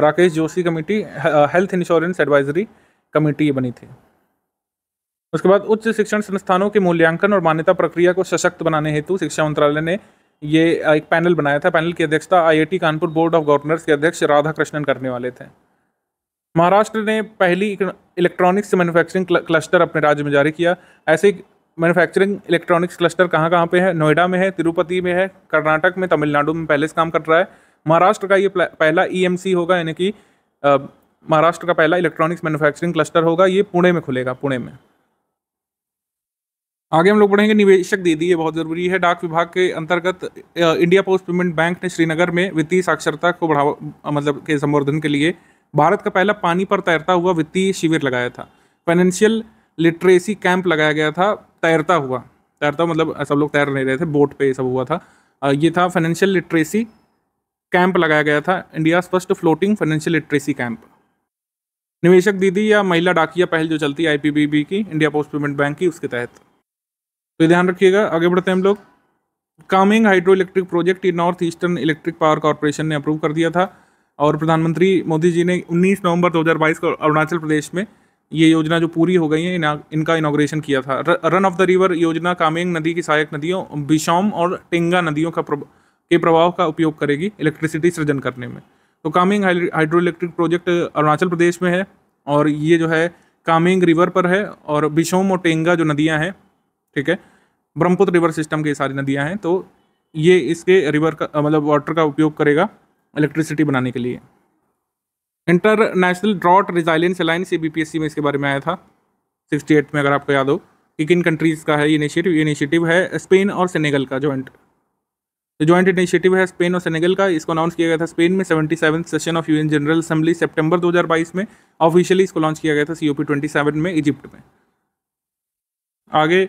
Rakesh Joshi committee health insurance advisory committee बनी थी उसके बाद उच्च शिक्षण संस्थानों के मूल्यांकन और मान्यता प्रक्रिया को सशक्त बनाने हेतु शिक्षा मंत्रालय ने ये uh, एक पैनल बनाया था पैनल की अध्यक्षता IIT Kanpur board of governors के अध्यक्ष राधा कृष्णन करने वाले थे महाराष्ट्र ने पहली इलेक्ट्रॉनिक्स मैन्युफैक्चरिंग क्लस्टर अपने राज्य में जारी किया ऐसे मैन्युफैक्चरिंग इलेक्ट्रॉनिक्स क्लस्टर कहाँ कहाँ पे है नोएडा में है तिरुपति में है कर्नाटक में तमिलनाडु में पहले से काम कर रहा है महाराष्ट्र का ये पहला ई e होगा यानी कि महाराष्ट्र का पहला इलेक्ट्रॉनिक्स मैन्युफैक्चरिंग क्लस्टर होगा ये पुणे में खुलेगा पुणे में आगे हम लोग पढ़ेंगे निवेशक दी ये बहुत ज़रूरी है डाक विभाग के अंतर्गत इंडिया पोस्ट पेमेंट बैंक ने श्रीनगर में वित्तीय साक्षरता को बढ़ावा मतलब के संवर्धन के लिए भारत का पहला पानी पर तैरता हुआ वित्तीय शिविर लगाया था फाइनेंशियल लिटरेसी कैंप लगाया गया था तैरता हुआ तैरता मतलब सब लोग तैर नहीं रहे थे बोट पे सब हुआ था ये था फाइनेंशियल लिटरेसी कैंप लगाया गया था India first floating financial literacy camp निवेशक दीदी या महिला डाकिया पहल जो चलती है आई की इंडिया पोस्ट पेमेंट बैंक की उसके तहत तो ध्यान रखिएगा आगे बढ़ते हैं हम लोग कामिंग हाइड्रो इलेक्ट्रिक प्रोजेक्ट ये north eastern electric power corporation ने अप्रूव कर दिया था और प्रधानमंत्री मोदी जी ने 19 नवंबर 2022 को अरुणाचल प्रदेश में ये योजना जो पूरी हो गई है इनका इनाग्रेशन किया था रन ऑफ द रिवर योजना कामेंग नदी की सहायक नदियों बिशोम और टेंगा नदियों का के प्रभाव का उपयोग करेगी इलेक्ट्रिसिटी सृजन करने में तो Kameng hydro electric project Arunachal Pradesh में है और ये जो है कामेंग रिवर पर है और बिशोम और टेंगा जो नदियाँ हैं ठीक है ब्रह्मपुत्र रिवर सिस्टम की सारी नदियाँ हैं तो ये इसके रिवर का मतलब वाटर का उपयोग करेगा इलेक्ट्रिसिटी बनाने के लिए इंटरनेशनल ड्रॉट रिजाइलेंस अलाइंस ये बी में इसके बारे में आया था 68 में अगर आपको याद हो कि किन कंट्रीज़ का है इनिशिएटिव इनिशिएटिव है स्पेन और सेनेगल का जॉइंट तो जॉइंट इनिशिएटिव है स्पेन और सेनेगल का इसको अनाउंस किया गया था स्पेन में seventy session of UN general assembly सितंबर 2022 में ऑफिशियली इसको लॉन्च किया गया था सीओपी 27 में इजिप्ट में आगे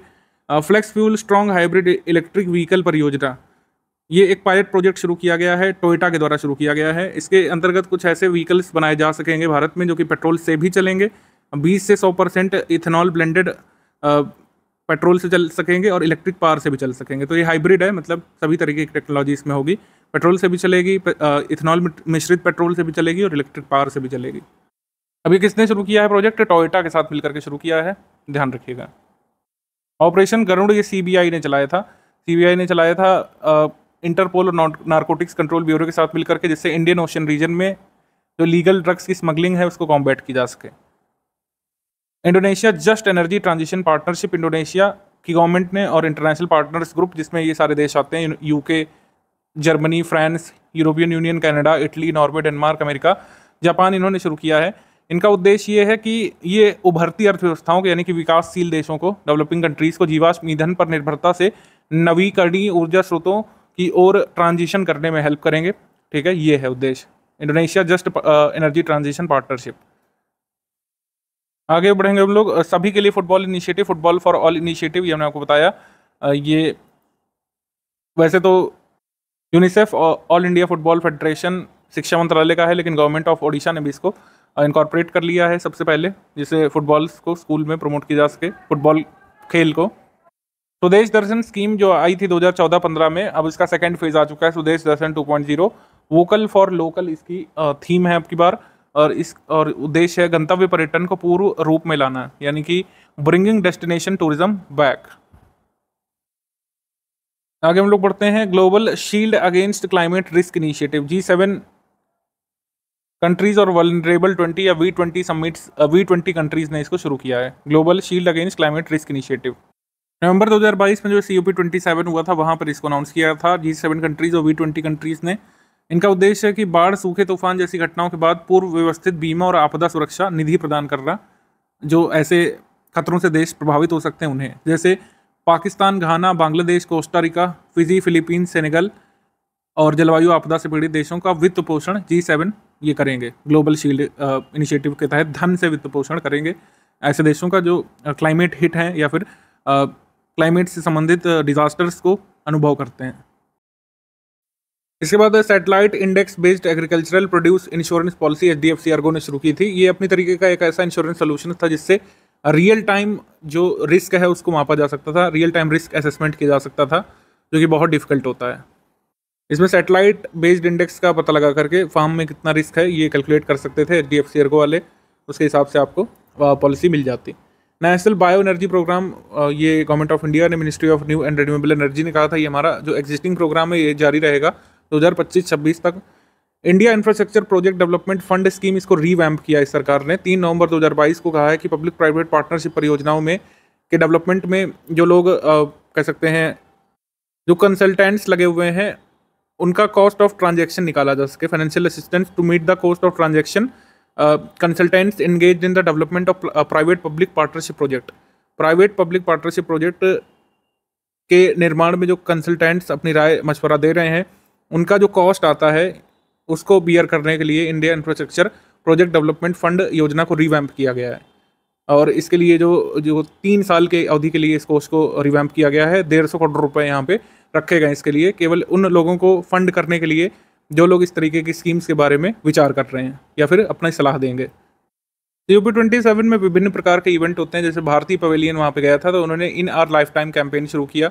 flex fuel strong hybrid electric vehicle परियोजना ये एक पायलट प्रोजेक्ट शुरू किया गया है टोयोटा के द्वारा शुरू किया गया है इसके अंतर्गत कुछ ऐसे व्हीकल्स बनाए जा सकेंगे भारत में जो कि पेट्रोल से भी चलेंगे बीस से सौ परसेंट इथेनॉल ब्लेंडेड पेट्रोल से चल सकेंगे और इलेक्ट्रिक पावर से भी चल सकेंगे तो ये हाइब्रिड है मतलब सभी तरीके की टेक्नोलॉजी इसमें होगी पेट्रोल से भी चलेगी इथेनॉल मिश्रित पेट्रोल से भी चलेगी और इलेक्ट्रिक पावर से भी चलेगी अभी किसने शुरू किया है प्रोजेक्ट टोयोटा के साथ मिलकर के शुरू किया है ध्यान रखिएगा ऑपरेशन गरुड़ ये सी ने चलाया था सी ने चलाया था इंटरपोल और नारकोटिक्स कंट्रोल ब्यूरो के साथ मिलकर के जिससे इंडियन ओशन रीजन में जो लीगल ड्रग्स की स्मगलिंग है उसको कॉम्बैट की जा सके Indonesia just energy transition partnership Indonesia की गवर्नमेंट ने और इंटरनेशनल पार्टनर्स ग्रुप जिसमें ये सारे देश आते हैं UK Germany France European Union Canada Italy Norway Denmark America Japan इन्होंने शुरू किया है इनका उद्देश्य ये है कि ये उभरती अर्थव्यवस्थाओं के यानी कि विकासशील देशों को डेवलपिंग कंट्रीज़ को जीवाश्म ईंधन पर निर्भरता से नवीकरणीय ऊर्जा स्रोतों की ओर ट्रांजिशन करने में हेल्प करेंगे ठीक है ये है उद्देश्य Indonesia just energy transition partnership आगे बढ़ेंगे हम लोग सभी के लिए football initiative football for all initiative ये हमने आपको बताया ये वैसे तो UNICEF all India football federation शिक्षा मंत्रालय का है लेकिन गवर्नमेंट ऑफ ओडिशा ने भी इसको इनकॉर्पोरेट कर लिया है सबसे पहले जिससे फुटबॉल को स्कूल में प्रमोट किया जा सके फुटबॉल खेल को स्वदेश दर्शन स्कीम जो आई थी 2014-15 में अब इसका सेकंड फेज आ चुका है Swadesh Darshan 2.0 vocal for local इसकी थीम है अब की बार और इस और उद्देश्य है गंतव्य पर्यटन को पूर्व रूप में लाना यानी कि ब्रिंगिंग डेस्टिनेशन टूरिज्म बैक आगे हम लोग बढ़ते हैं global shield against climate risk initiative G seven countries और वनरेबल ट्वेंटी या V twenty summits V twenty countries ने इसको शुरू किया है global shield against climate risk initiative नवंबर 2022 में जो सी यू पी हुआ था वहाँ पर इसको अनाउंस किया था जी सेवन कंट्रीज़ और वी ट्वेंटी कंट्रीज़ ने इनका उद्देश्य है कि बाढ़ सूखे तूफान जैसी घटनाओं के बाद पूर्व व्यवस्थित बीमा और आपदा सुरक्षा निधि प्रदान कर रहा जो ऐसे खतरों से देश प्रभावित हो सकते हैं उन्हें जैसे Pakistan Ghana Bangladesh Costa Rica Fiji Philippines Senegal और जलवायु आपदा से पीड़ित देशों का वित्त पोषण जी सेवन ये करेंगे ग्लोबल शील्ड इनिशिएटिव के तहत धन से वित्त पोषण करेंगे ऐसे देशों का जो क्लाइमेट हिट है या फिर क्लाइमेट से संबंधित डिजास्टर्स को अनुभव करते हैं इसके बाद satellite index based agricultural produce insurance policy H D F C ने शुरू की थी ये अपने तरीके का एक ऐसा इंश्योरेंस सोल्यूशन था जिससे रियल टाइम जो रिस्क है उसको मापा जा सकता था रियल टाइम रिस्क असेसमेंट किया जा सकता था जो कि बहुत डिफिकल्ट होता है इसमें सैटेलाइट बेस्ड इंडेक्स का पता लगा करके फार्म में कितना रिस्क है ये कैलकुलेट कर सकते थे एच डी एफ सी वाले उसके हिसाब से आपको पॉलिसी मिल जाती नेशनल बायो एनर्जी प्रोग्राम ये गवर्नमेंट ऑफ इंडिया ने ministry of new and renewable energy ने कहा था ये हमारा जो एग्जिस्टिंग प्रोग्राम है ये जारी रहेगा दो पच्चीस छब्बीस तक India infrastructure project development fund scheme इसको रीवैम्प किया है सरकार ने तीन नवंबर 2022 को कहा है कि पब्लिक प्राइवेट पार्टनरशिप परियोजनाओं में के डेवलपमेंट में जो लोग आ, कह सकते हैं जो कंसल्टेंट्स लगे हुए हैं उनका कॉस्ट ऑफ ट्रांजेक्शन निकाला जा सके financial assistance to meet the cost of transaction consultants engage in the development of private public partnership project private public partnership project के निर्माण में जो कंसल्टेंट्स अपनी राय मशवरा दे रहे हैं उनका जो कॉस्ट आता है उसको बियर करने के लिए India infrastructure project development fund योजना को रिवैम्प किया गया है और इसके लिए जो जो तीन साल के अवधि के लिए इस कोर्स को रिवैम्प किया गया है डेढ़ सौ करोड़ रुपए यहाँ पे रखे गए इसके लिए केवल उन लोगों को फंड करने के लिए जो लोग इस तरीके की स्कीम्स के बारे में विचार कर रहे हैं या फिर अपना सलाह देंगे यूपी ट्वेंटी सेवन में विभिन्न प्रकार के इवेंट होते हैं जैसे भारतीय पवेलियन वहाँ पे गया था तो उन्होंने in our life time campaign शुरू किया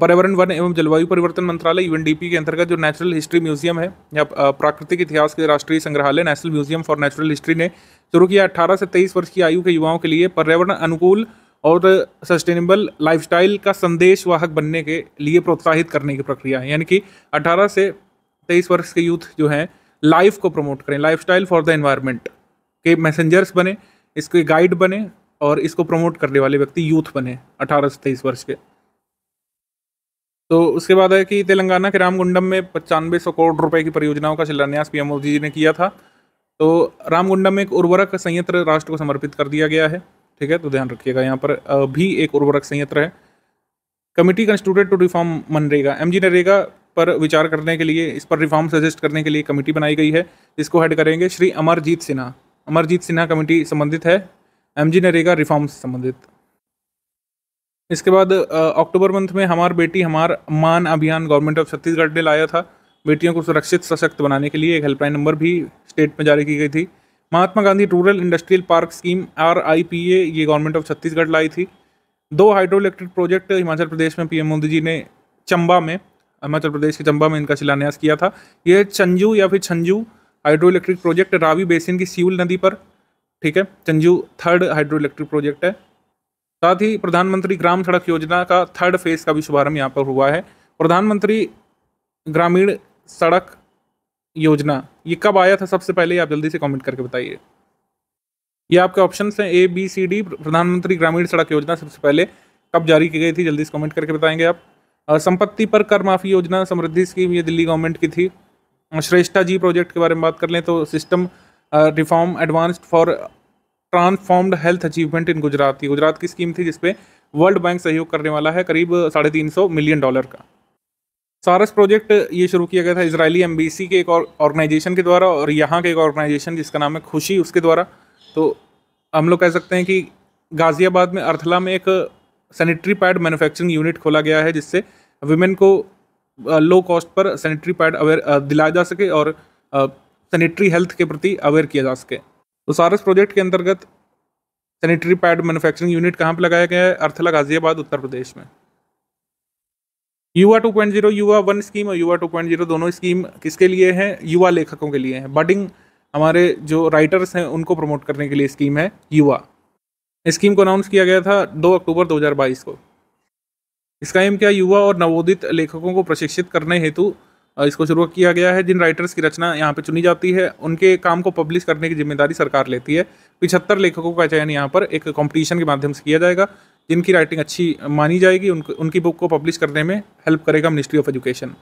पर्यावरण वन एवं जलवायु परिवर्तन मंत्रालय यूएनडीपी के अंतर्गत जो नेचुरल हिस्ट्री म्यूजियम है या प्राकृतिक इतिहास के राष्ट्रीय संग्रहालय national museum for natural history ने शुरू किया अट्ठारह से तेईस वर्ष की आयु के युवाओं के लिए पर्यावरण अनुकूल और सस्टेनेबल लाइफस्टाइल का संदेश वाहक बनने के लिए प्रोत्साहित करने की प्रक्रिया है यानी कि अठारह से तेईस वर्ष के यूथ जो है लाइफ को प्रमोट करें लाइफ फॉर द एनवायरमेंट के मैसेंजर्स बने इसके गाइड बने और इसको प्रमोट करने वाले व्यक्ति यूथ बने अठारह से तेईस वर्ष के तो उसके बाद है कि तेलंगाना के रामगुंडम में पचानवे सौ करोड़ रुपए की परियोजनाओं का शिलान्यास पीएम मोदी जी ने किया था तो रामगुंडम में एक उर्वरक संयंत्र राष्ट्र को समर्पित कर दिया गया है ठीक है तो ध्यान रखिएगा यहाँ पर भी एक उर्वरक संयंत्र है committee constituted to reform MNREGA M G NREGA पर विचार करने के लिए इस पर रिफॉर्म सजेस्ट करने के लिए कमेटी बनाई गई है जिसको हेड करेंगे श्री अमरजीत सिन्हा अमरजीत सिन्हा कमेटी संबंधित है एम जी नरेगा रिफॉर्म से संबंधित इसके बाद अक्टूबर मंथ में हमार बेटी हमार मान अभियान गवर्नमेंट ऑफ छत्तीसगढ़ ने लाया था बेटियों को सुरक्षित सशक्त बनाने के लिए एक हेल्पलाइन नंबर भी स्टेट में जारी की गई थी Mahatma Gandhi rural industrial park scheme R I P A ये गवर्नमेंट ऑफ छत्तीसगढ़ लाई थी दो hydro electric project Himachal Pradesh में पीएम मोदी जी ने चंबा में हिमाचल प्रदेश के चंबा में इनका शिलान्यास किया था ये चंजू या फिर Chhanju hydro electric project Ravi basin की सीउल नदी पर ठीक है Chanju third hydro electric project है साथ ही प्रधानमंत्री ग्राम सड़क योजना का थर्ड फेज का भी शुभारंभ यहाँ पर हुआ है प्रधानमंत्री ग्रामीण सड़क योजना ये कब आया था सबसे पहले आप जल्दी से कमेंट करके बताइए ये आपके ऑप्शन हैं ए बी सी डी प्रधानमंत्री ग्रामीण सड़क योजना सबसे पहले कब जारी की गई थी जल्दी से कमेंट करके बताएंगे आप संपत्ति पर कर माफ़ी योजना समृद्धि स्कीम ये दिल्ली गवर्नमेंट की थी श्रेष्ठा जी प्रोजेक्ट के बारे में बात कर लें तो system reform advanced for transformed health achievement in Gujarat थी गुजरात की स्कीम थी जिसपे वर्ल्ड बैंक सहयोग करने वाला है करीब साढ़े तीन सौ मिलियन डॉलर का सारस प्रोजेक्ट ये शुरू किया गया था इसराइली एम के एक ऑर्गेनाइजेशन के द्वारा और यहाँ के एक ऑर्गेनाइजेशन जिसका नाम है खुशी उसके द्वारा तो हम लोग कह सकते हैं कि गाज़ियाबाद में अर्थला में एक सैनिटरी पैड मैन्युफैक्चरिंग यूनिट खोला गया है जिससे वुमेन को लो कॉस्ट पर सैनिटरी पैड अवेयर दिलाया जा सके और सैनिटरी हेल्थ के प्रति अवेयर किया जा सके तो सारस प्रोजेक्ट के अंतर्गत सैनिटरी पैड मैन्युफैक्चरिंग यूनिट कहाँ पर लगाया गया है अर्थला गाजियाबाद उत्तर प्रदेश में युवा 2.0 युवा वन स्कीम और युवा 2.0 दोनों स्कीम किसके लिए हैं युवा लेखकों के लिए हैं बडिंग हमारे जो राइटर्स हैं उनको प्रमोट करने के लिए स्कीम है युवा स्कीम को अनाउंस किया गया था 2 अक्टूबर 2022 को इसका एम क्या युवा और नवोदित लेखकों को प्रशिक्षित करने हेतु इसको शुरू किया गया है जिन राइटर्स की रचना यहाँ पर चुनी जाती है उनके काम को पब्लिश करने की जिम्मेदारी सरकार लेती है पिछहत्तर लेखकों का चयन यहाँ पर एक कॉम्पिटिशन के माध्यम से किया जाएगा जिनकी राइटिंग अच्छी मानी जाएगी उन, उनकी बुक को पब्लिश करने में हेल्प करेगा मिनिस्ट्री ऑफ एजुकेशन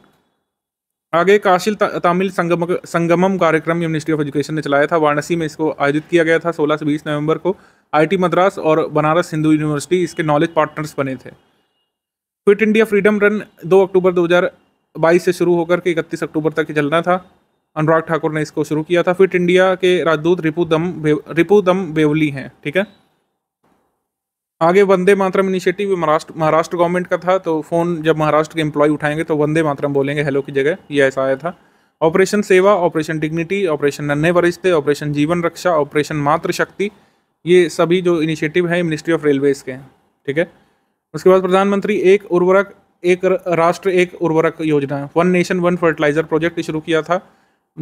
आगे काशिल ता, तामिल संगम संगमम कार्यक्रम मिनिस्ट्री ऑफ एजुकेशन ने चलाया था वाराणसी में इसको आयोजित किया गया था 16 से 20 नवंबर को आईटी मद्रास और बनारस हिंदू यूनिवर्सिटी इसके नॉलेज पार्टनर्स बने थे क्विट इंडिया फ्रीडम रन 2 अक्टूबर 2022 से शुरू होकर के इकतीस अक्टूबर तक चलना था अनुराग ठाकुर ने इसको शुरू किया था फिट इंडिया के राजदूत रिपुदम बेव, रिपुदम बेवली हैं ठीक है आगे वंदे मातरम इनिशिएटिव महाराष्ट्र महाराष्ट्र गवर्नमेंट का था तो फ़ोन जब महाराष्ट्र के एम्प्लॉय उठाएंगे तो वंदे मातरम बोलेंगे हेलो की जगह ये ऐसा आया था ऑपरेशन सेवा ऑपरेशन डिग्निटी ऑपरेशन नन्हे वरिष्ठ ऑपरेशन जीवन रक्षा ऑपरेशन मातृशक्ति शक्ति ये सभी जो इनिशिएटिव हैं मिनिस्ट्री ऑफ रेलवेज के हैं ठीक है उसके बाद प्रधानमंत्री एक उर्वरक एक राष्ट्र एक उर्वरक योजना one nation one fertiliser project शुरू किया था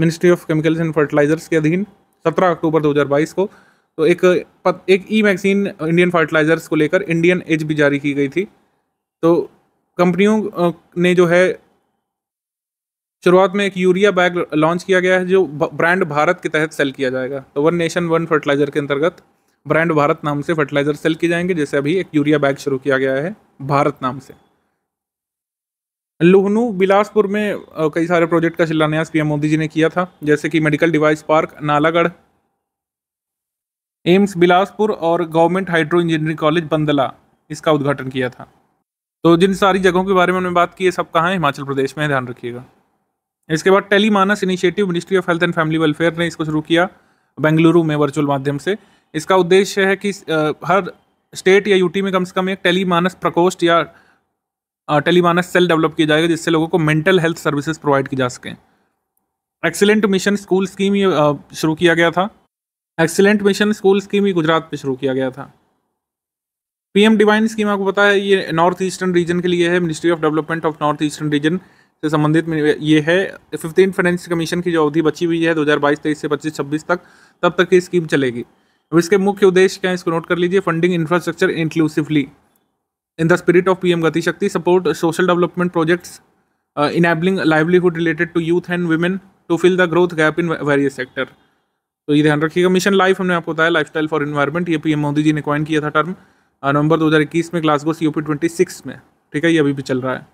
ministry of chemicals and fertilisers के अधीन सत्रह अक्टूबर 2022 को तो एक एक ई मैगजीन इंडियन फर्टिलाइजर्स को लेकर इंडियन एज भी जारी की गई थी तो कंपनियों ने जो है शुरुआत में एक यूरिया बैग लॉन्च किया गया है जो ब्रांड भारत के तहत सेल किया जाएगा तो वन नेशन वन फर्टिलाइजर के अंतर्गत ब्रांड भारत नाम से फर्टिलाइजर सेल किए जाएंगे जैसे अभी एक यूरिया बैग शुरू किया गया है भारत नाम से लुहनू बिलासपुर में कई सारे प्रोजेक्ट का शिलान्यास पीएम मोदी जी ने किया था जैसे कि medical device park Nalagarh AIIMS Bilaspur और government hydro engineering college Bandla इसका उद्घाटन किया था तो जिन सारी जगहों के बारे में हमने बात की है सब कहाँ है हिमाचल प्रदेश में ध्यान रखिएगा इसके बाद Tele-MANAS initiative ministry of health and family welfare ने इसको शुरू किया बेंगलुरु में वर्चुअल माध्यम से इसका उद्देश्य है कि हर स्टेट या यूटी में कम से कम एक टेलीमानस प्रकोष्ठ या टेलीमानस सेल डेवलप किया जाएगा जिससे लोगों को मेंटल हेल्थ सर्विसेज प्रोवाइड की जा सकें एक्सीलेंट मिशन स्कूल स्कीम ये शुरू किया गया था एक्सीलेंट मिशन स्कूल स्कीम ही गुजरात में शुरू किया गया था पीएम डिवाइन स्कीम आपको पता है ये नॉर्थ ईस्टर्न रीजन के लिए है ministry of development of north eastern region से संबंधित ये है फिफ्टीन फाइनेंस कमीशन की जो अवधि बची हुई है दो बाईस तेईस से पच्चीस छब्बीस तक तब तक ये स्कीम चलेगी अब इसके मुख्य उद्देश्य क्या है इसको नोट कर लीजिए funding infrastructure inclusively in the spirit of PM Gatishakti support social development projects enabling livelihood related to youth and women to fill the growth gap in various sector तो ये ध्यान रखिएगा मिशन लाइफ हमने आपको बताया लाइफ स्टाइल फॉर इन्वायरमेंट ये PM Modi ji ने coin किया था टर्म नवंबर 2021 में ग्लासगो सी ओ में ठीक है ये अभी भी चल रहा है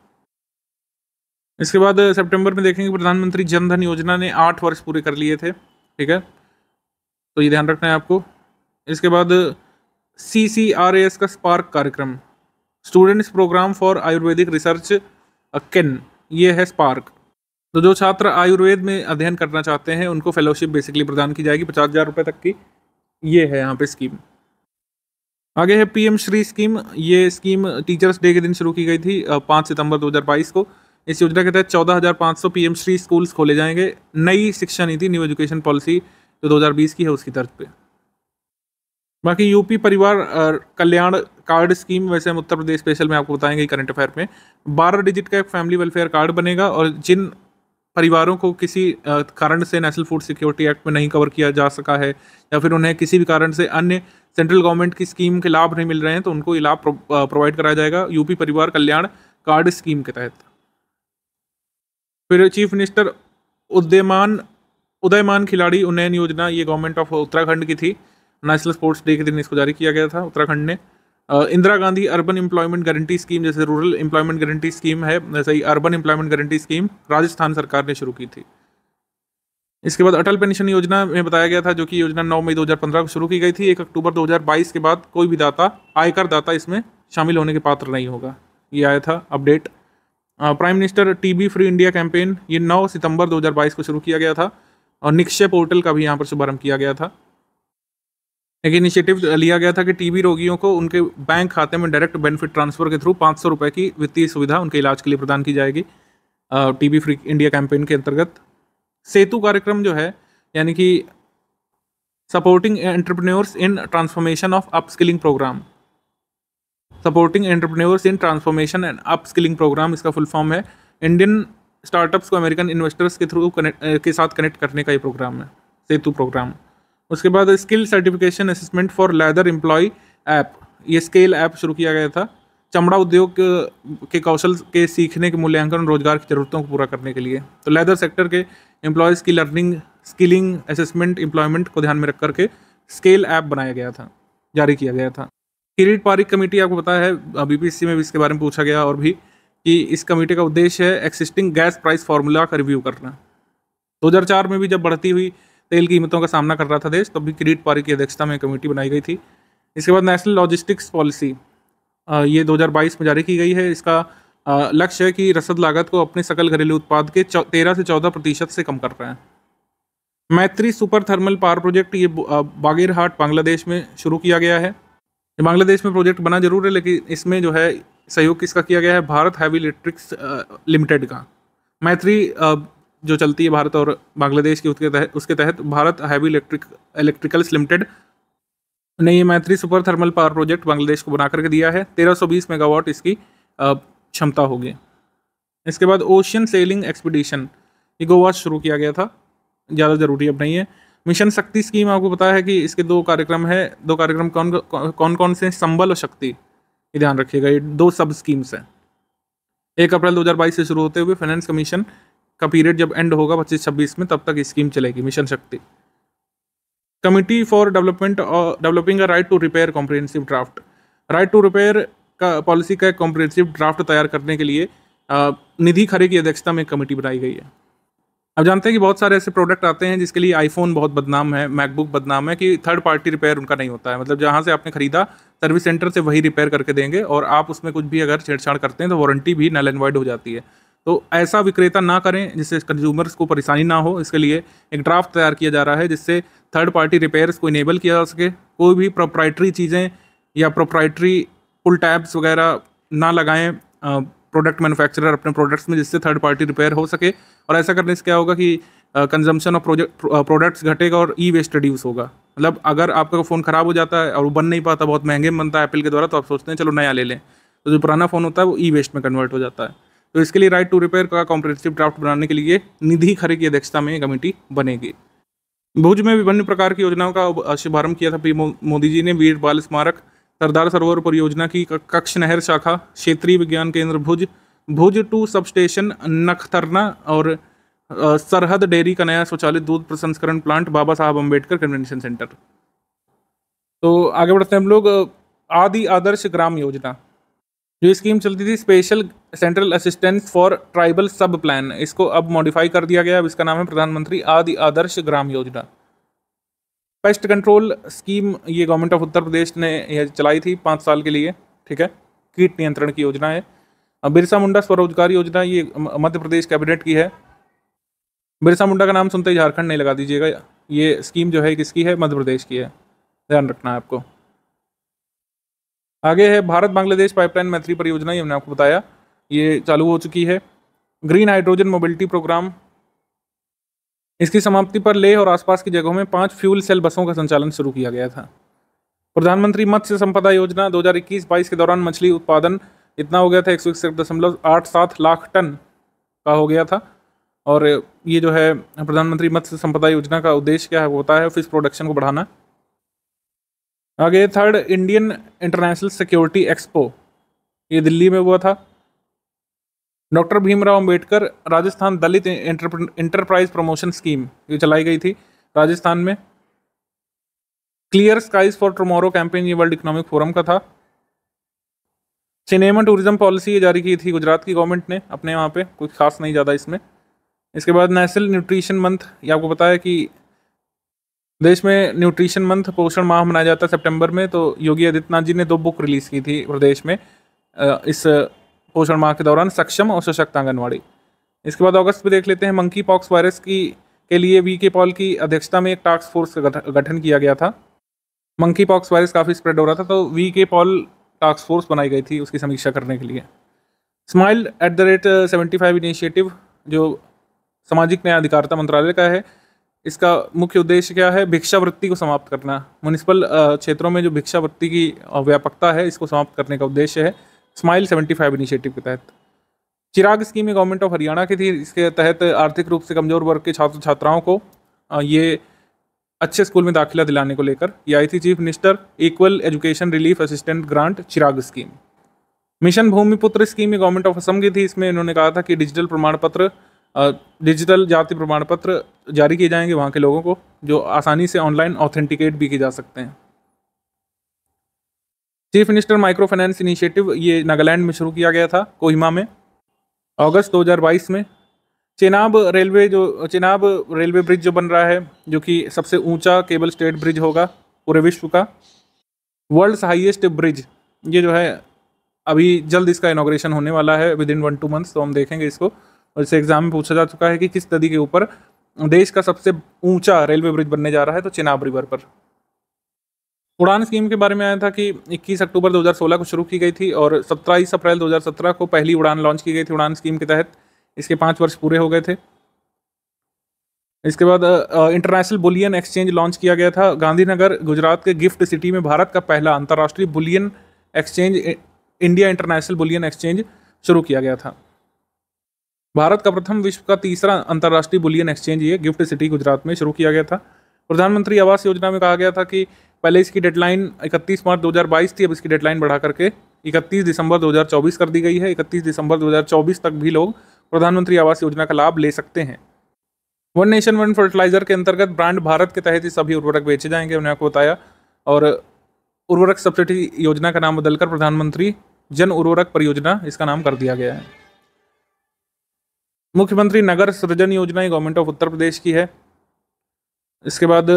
इसके बाद सितंबर में देखेंगे प्रधानमंत्री जनधन योजना ने आठ वर्ष पूरे कर लिए थे ठीक है तो ये ध्यान रखना है आपको इसके बाद सी सी आर एस का स्पार्क कार्यक्रम students programme for Ayurvedic research अकेन ये है स्पार्क तो जो छात्र आयुर्वेद में अध्ययन करना चाहते हैं उनको फेलोशिप बेसिकली प्रदान की जाएगी पचास हज़ार रुपये तक की ये है यहाँ पे स्कीम आगे है पीएम श्री स्कीम ये स्कीम टीचर्स डे के दिन शुरू की गई थी पाँच सितंबर 2022 को इस योजना के तहत चौदह हज़ार पाँच सौ पी स्कूल्स खोले जाएंगे नई शिक्षा नीति न्यू एजुकेशन पॉलिसी जो दो की है उसकी तर्ज पर बाकी यूपी परिवार कल्याण कार्ड स्कीम वैसे हम उत्तर प्रदेश स्पेशल में आपको बताएंगे करंट अफेयर में बारह डिजिट का एक फैमिली वेलफेयर कार्ड बनेगा और जिन परिवारों को किसी कारण से नेशनल फूड सिक्योरिटी एक्ट में नहीं कवर किया जा सका है या फिर उन्हें किसी भी कारण से अन्य सेंट्रल गवर्नमेंट की स्कीम के लाभ नहीं मिल रहे हैं तो उनको ये लाभ प्रोवाइड कराया जाएगा यूपी परिवार कल्याण कार्ड स्कीम के तहत फिर चीफ मिनिस्टर उदयमान उदयमान खिलाड़ी उन्नयन योजना ये गवर्नमेंट ऑफ उत्तराखंड की थी नेशनल स्पोर्ट्स डे के दिन इसको जारी किया गया था उत्तराखंड ने Indira Gandhi urban employment guarantee scheme जैसे रूरल एम्प्लॉयमेंट गारंटी स्कीम है जैसे ही urban employment guarantee scheme Rajasthan सरकार ने शुरू की थी इसके बाद अटल पेंशन योजना में बताया गया था जो कि योजना 9 मई 2015 को शुरू की गई थी 1 अक्टूबर 2022 के बाद कोई भी दाता आयकर दाता इसमें शामिल होने के पात्र नहीं होगा ये आया था update prime minister TB free India campaign ये 9 सितंबर 2022 को शुरू किया गया था और निक्षय पोर्टल का भी यहाँ पर शुभारंभ किया गया था एक इनिशिएटिव लिया गया था कि टीबी रोगियों को उनके बैंक खाते में डायरेक्ट बेनिफिट ट्रांसफर के थ्रू पाँच सौ रुपये की वित्तीय सुविधा उनके इलाज के लिए प्रदान की जाएगी टीबी फ्री इंडिया कैंपेन के अंतर्गत सेतु कार्यक्रम जो है यानी कि supporting entrepreneurs in transformation of upskilling programme supporting entrepreneurs in transformation and upskilling programme इसका फुल फॉर्म है इंडियन स्टार्टअप्स को अमेरिकन इन्वेस्टर्स के थ्रू के साथ कनेक्ट करने का ये प्रोग्राम है सेतु प्रोग्राम उसके बाद skill certification assessment for leather employ app ये स्केल ऐप शुरू किया गया था चमड़ा उद्योग के कौशल के सीखने के मूल्यांकन रोजगार की जरूरतों को पूरा करने के लिए तो लेदर सेक्टर के एम्प्लॉयज़ की लर्निंग स्किलिंग असेसमेंट एम्प्लॉयमेंट को ध्यान में रख करके स्केल ऐप बनाया गया था जारी किया गया था किरीट पारिक कमेटी आपको पता है बीपीसी में भी इसके बारे में पूछा गया और भी कि इस कमेटी का उद्देश्य है एक्सिस्टिंग गैस प्राइस फार्मूला का रिव्यू करना 2004 में भी जब बढ़ती हुई तेल कीमतों का सामना कर रहा था देश तब भी किरीट पारी की अध्यक्षता में कमेटी बनाई गई थी इसके बाद नेशनल लॉजिस्टिक्स पॉलिसी ये 2022 में जारी की गई है इसका लक्ष्य है कि रसद लागत को अपने सकल घरेलू उत्पाद के तेरह से चौदह प्रतिशत से कम कर रहे हैं मैत्री सुपर थर्मल पावर प्रोजेक्ट ये बागेरहाट बांग्लादेश में शुरू किया गया है बांग्लादेश में प्रोजेक्ट बना जरूर है लेकिन इसमें जो है सहयोग किसका किया गया है भारत हैवी इलेक्ट्रिक्स लिमिटेड का मैत्री जो चलती है भारत और बांग्लादेश की उसके तहत उसके तहत Bharat heavy electric electricals limited ने ये Maitri super thermal power project Bangladesh को बना करके दिया है 1320 मेगावाट इसकी क्षमता होगी इसके बाद ओशियन सेलिंग एक्सपीडिशन ये गोवा शुरू किया गया था ज़्यादा ज़रूरी अब नहीं है मिशन शक्ति स्कीम आपको पता है कि इसके दो कार्यक्रम है दो कार्यक्रम कौन कौन कौन से संबल और शक्ति ये ध्यान रखिएगा ये दो सब स्कीम्स हैं एक अप्रैल 2022 से शुरू होते हुए फाइनेंस कमीशन का पीरियड जब एंड होगा पच्चीस छब्बीस में तब तक स्कीम चलेगी mission Shakti committee for development और developing a right to repair comprehensive draft right to repair का पॉलिसी का एक कॉम्प्रिहेंसिव ड्राफ्ट तैयार करने के लिए uh, निधि खरे की अध्यक्षता में कमेटी बनाई गई है अब जानते हैं कि बहुत सारे ऐसे प्रोडक्ट आते हैं जिसके लिए आईफोन बहुत बदनाम है मैकबुक बदनाम है कि थर्ड पार्टी रिपेयर उनका नहीं होता है मतलब जहाँ से आपने खरीदा सर्विस सेंटर से वही रिपेयर करके देंगे और आप उसमें कुछ भी अगर छेड़छाड़ करते हैं तो वारंटी भी नल एंड वाइड हो जाती है तो ऐसा विक्रेता ना करें जिससे कंज्यूमर्स को परेशानी ना हो इसके लिए एक ड्राफ्ट तैयार किया जा रहा है जिससे थर्ड पार्टी रिपेयर्स को इनेबल किया जा सके कोई भी प्रोप्राइटरी चीज़ें या प्रोप्राइटरी पुल टैब्स वगैरह ना लगाएं प्रोडक्ट मैन्युफैक्चरर अपने प्रोडक्ट्स में जिससे थर्ड पार्टी रिपेयर हो सके और ऐसा करने से क्या होगा कि कंजम्पशन ऑफ प्रोजेक्ट प्रोडक्ट्स घटेगा और ई वेस्ट रिड्यूस होगा मतलब अगर आपका फ़ोन ख़राब हो जाता है और वो बन नहीं पाता बहुत महंगे में बनता है एप्पल के द्वारा तो आप सोचते हैं चलो नया ले लें तो जो पुराना फ़ोन होता है वो ई वेस्ट में कन्वर्ट हो जाता है तो इसके लिए राइट टू रिपेयर का कॉम्प्रेसिव ड्राफ्ट बनाने के लिए निधि खरे की अध्यक्षता में कमेटी बनेगी भुज में विभिन्न प्रकार की योजनाओं का शुभारंभ किया था पी मोदी जी ने वीर बाल स्मारक सरदार सरोवर परियोजना की कक्ष नहर शाखा क्षेत्रीय विज्ञान केंद्र भुज भुज टू सब स्टेशन नखथरना और सरहद डेयरी का नया स्वचालित दूध प्रसंस्करण प्लांट बाबा साहब अम्बेडकर कन्वेंशन सेंटर तो आगे बढ़ते हैं हम लोग आदि आदर्श ग्राम योजना जो स्कीम चलती थी special central assistance for tribal sub plan इसको अब मॉडिफाई कर दिया गया अब इसका नाम है प्रधानमंत्री आदि Adarsh Gram Yojana pest control scheme ये गवर्नमेंट ऑफ उत्तर प्रदेश ने यह चलाई थी पाँच साल के लिए ठीक है कीट नियंत्रण की योजना है बिरसा मुंडा स्वरोजगार योजना ये मध्य प्रदेश कैबिनेट की है बिरसा मुंडा का नाम सुनते ही झारखंड नहीं लगा दीजिएगा ये स्कीम जो है किसकी है मध्य प्रदेश की है ध्यान रखना है आपको आगे है भारत बांग्लादेश पाइपलाइन मैत्री परियोजना ये हमने आपको बताया ये चालू हो चुकी है ग्रीन हाइड्रोजन मोबिलिटी प्रोग्राम इसकी समाप्ति पर लेह और आसपास की जगहों में पांच फ्यूल सेल बसों का संचालन शुरू किया गया था प्रधानमंत्री मत्स्य संपदा योजना 2021-22 के दौरान मछली उत्पादन इतना हो गया था एक लाख टन का हो गया था और ये जो है प्रधानमंत्री मत्स्य संपदा योजना का उद्देश्य क्या होता है फिश प्रोडक्शन को बढ़ाना आगे third Indian international security expo ये दिल्ली में हुआ था doctor Bhimrao Ambedkar Rajasthan Dalit enterprise promotion scheme ये चलाई गई थी राजस्थान में clear skies for tomorrow campaign ये वर्ल्ड इकोनॉमिक फोरम का था सिनेमा टूरिज्म पॉलिसी ये जारी की थी गुजरात की गवर्नमेंट ने अपने वहाँ पे कुछ खास नहीं ज़्यादा इसमें इसके बाद नेशनल न्यूट्रिशन मंथ ये आपको बताया कि देश में न्यूट्रिशन मंथ पोषण माह मनाया जाता है सितंबर में तो योगी आदित्यनाथ जी ने दो बुक रिलीज की थी प्रदेश में इस पोषण माह के दौरान सक्षम और सशक्त आंगनवाड़ी इसके बाद अगस्त में देख लेते हैं मंकी पॉक्स वायरस की के लिए वी के पॉल की अध्यक्षता में एक टास्क फोर्स का गठन किया गया था मंकी पॉक्स वायरस काफ़ी स्प्रेड हो रहा था तो वी के पॉल टास्क फोर्स बनाई गई थी उसकी समीक्षा करने के लिए smile at the rate seventy five initiative जो सामाजिक न्याय अधिकारिता मंत्रालय का है इसका मुख्य उद्देश्य क्या है भिक्षावृत्ति को समाप्त करना म्यूनिसिपल क्षेत्रों में जो भिक्षावृत्ति की व्यापकता है इसको समाप्त करने का उद्देश्य है स्माइल 75 इनिशिएटिव के तहत चिराग स्कीम ये गवर्नमेंट ऑफ हरियाणा की थी इसके तहत आर्थिक रूप से कमजोर वर्ग के छात्र छात्राओं को ये अच्छे स्कूल में दाखिला दिलाने को लेकर ये आई थी chief minister equal education relief assistant grant Chirag scheme mission Bhumiputra scheme ये गवर्नमेंट ऑफ असम की थी इसमें इन्होंने कहा था कि डिजिटल प्रमाण पत्र डिजिटल जाति प्रमाण पत्र जारी किए जाएंगे वहाँ के लोगों को जो आसानी से ऑनलाइन ऑथेंटिकेट भी किए जा सकते हैं chief minister micro finance initiative ये नागालैंड में शुरू किया गया था कोहिमा में अगस्त 2022 में चेनाब रेलवे जो चेनाब रेलवे ब्रिज जो बन रहा है जो कि सबसे ऊंचा केबल स्टेट ब्रिज होगा पूरे विश्व का वर्ल्ड्स हाईएस्ट ब्रिज ये जो है अभी जल्द इसका इनाग्रेशन होने वाला है within one two months तो हम देखेंगे इसको और इसे एग्जाम में पूछा जा चुका है कि किस नदी के ऊपर देश का सबसे ऊंचा रेलवे ब्रिज बनने जा रहा है तो चिनाब रिवर पर उड़ान स्कीम के बारे में आया था कि 21 अक्टूबर 2016 को शुरू की गई थी और 27 अप्रैल 2017 को पहली उड़ान लॉन्च की गई थी उड़ान स्कीम के तहत इसके पाँच वर्ष पूरे हो गए थे इसके बाद इंटरनेशनल बुलियन एक्सचेंज लॉन्च किया गया था गांधीनगर गुजरात के गिफ्ट सिटी में भारत का पहला अंतर्राष्ट्रीय bullion exchange India international bullion exchange शुरू किया गया था भारत का प्रथम विश्व का तीसरा अंतर्राष्ट्रीय बुलियन एक्सचेंज ये गिफ्ट सिटी गुजरात में शुरू किया गया था प्रधानमंत्री आवास योजना में कहा गया था कि पहले इसकी डेडलाइन 31 मार्च 2022 थी अब इसकी डेडलाइन बढ़ा करके 31 दिसंबर 2024 कर दी गई है 31 दिसंबर 2024 तक भी लोग प्रधानमंत्री आवास योजना का लाभ ले सकते हैं वन नेशन वन फर्टिलाइजर के अंतर्गत ब्रांड भारत के तहत ही सभी उर्वरक बेचे जाएंगे उन्हें आपको बताया और उर्वरक सब्सिडी योजना का नाम बदलकर प्रधानमंत्री जन उर्वरक परियोजना इसका नाम कर दिया गया है मुख्यमंत्री नगर सृजन योजना गवर्नमेंट ऑफ उत्तर प्रदेश की है इसके बाद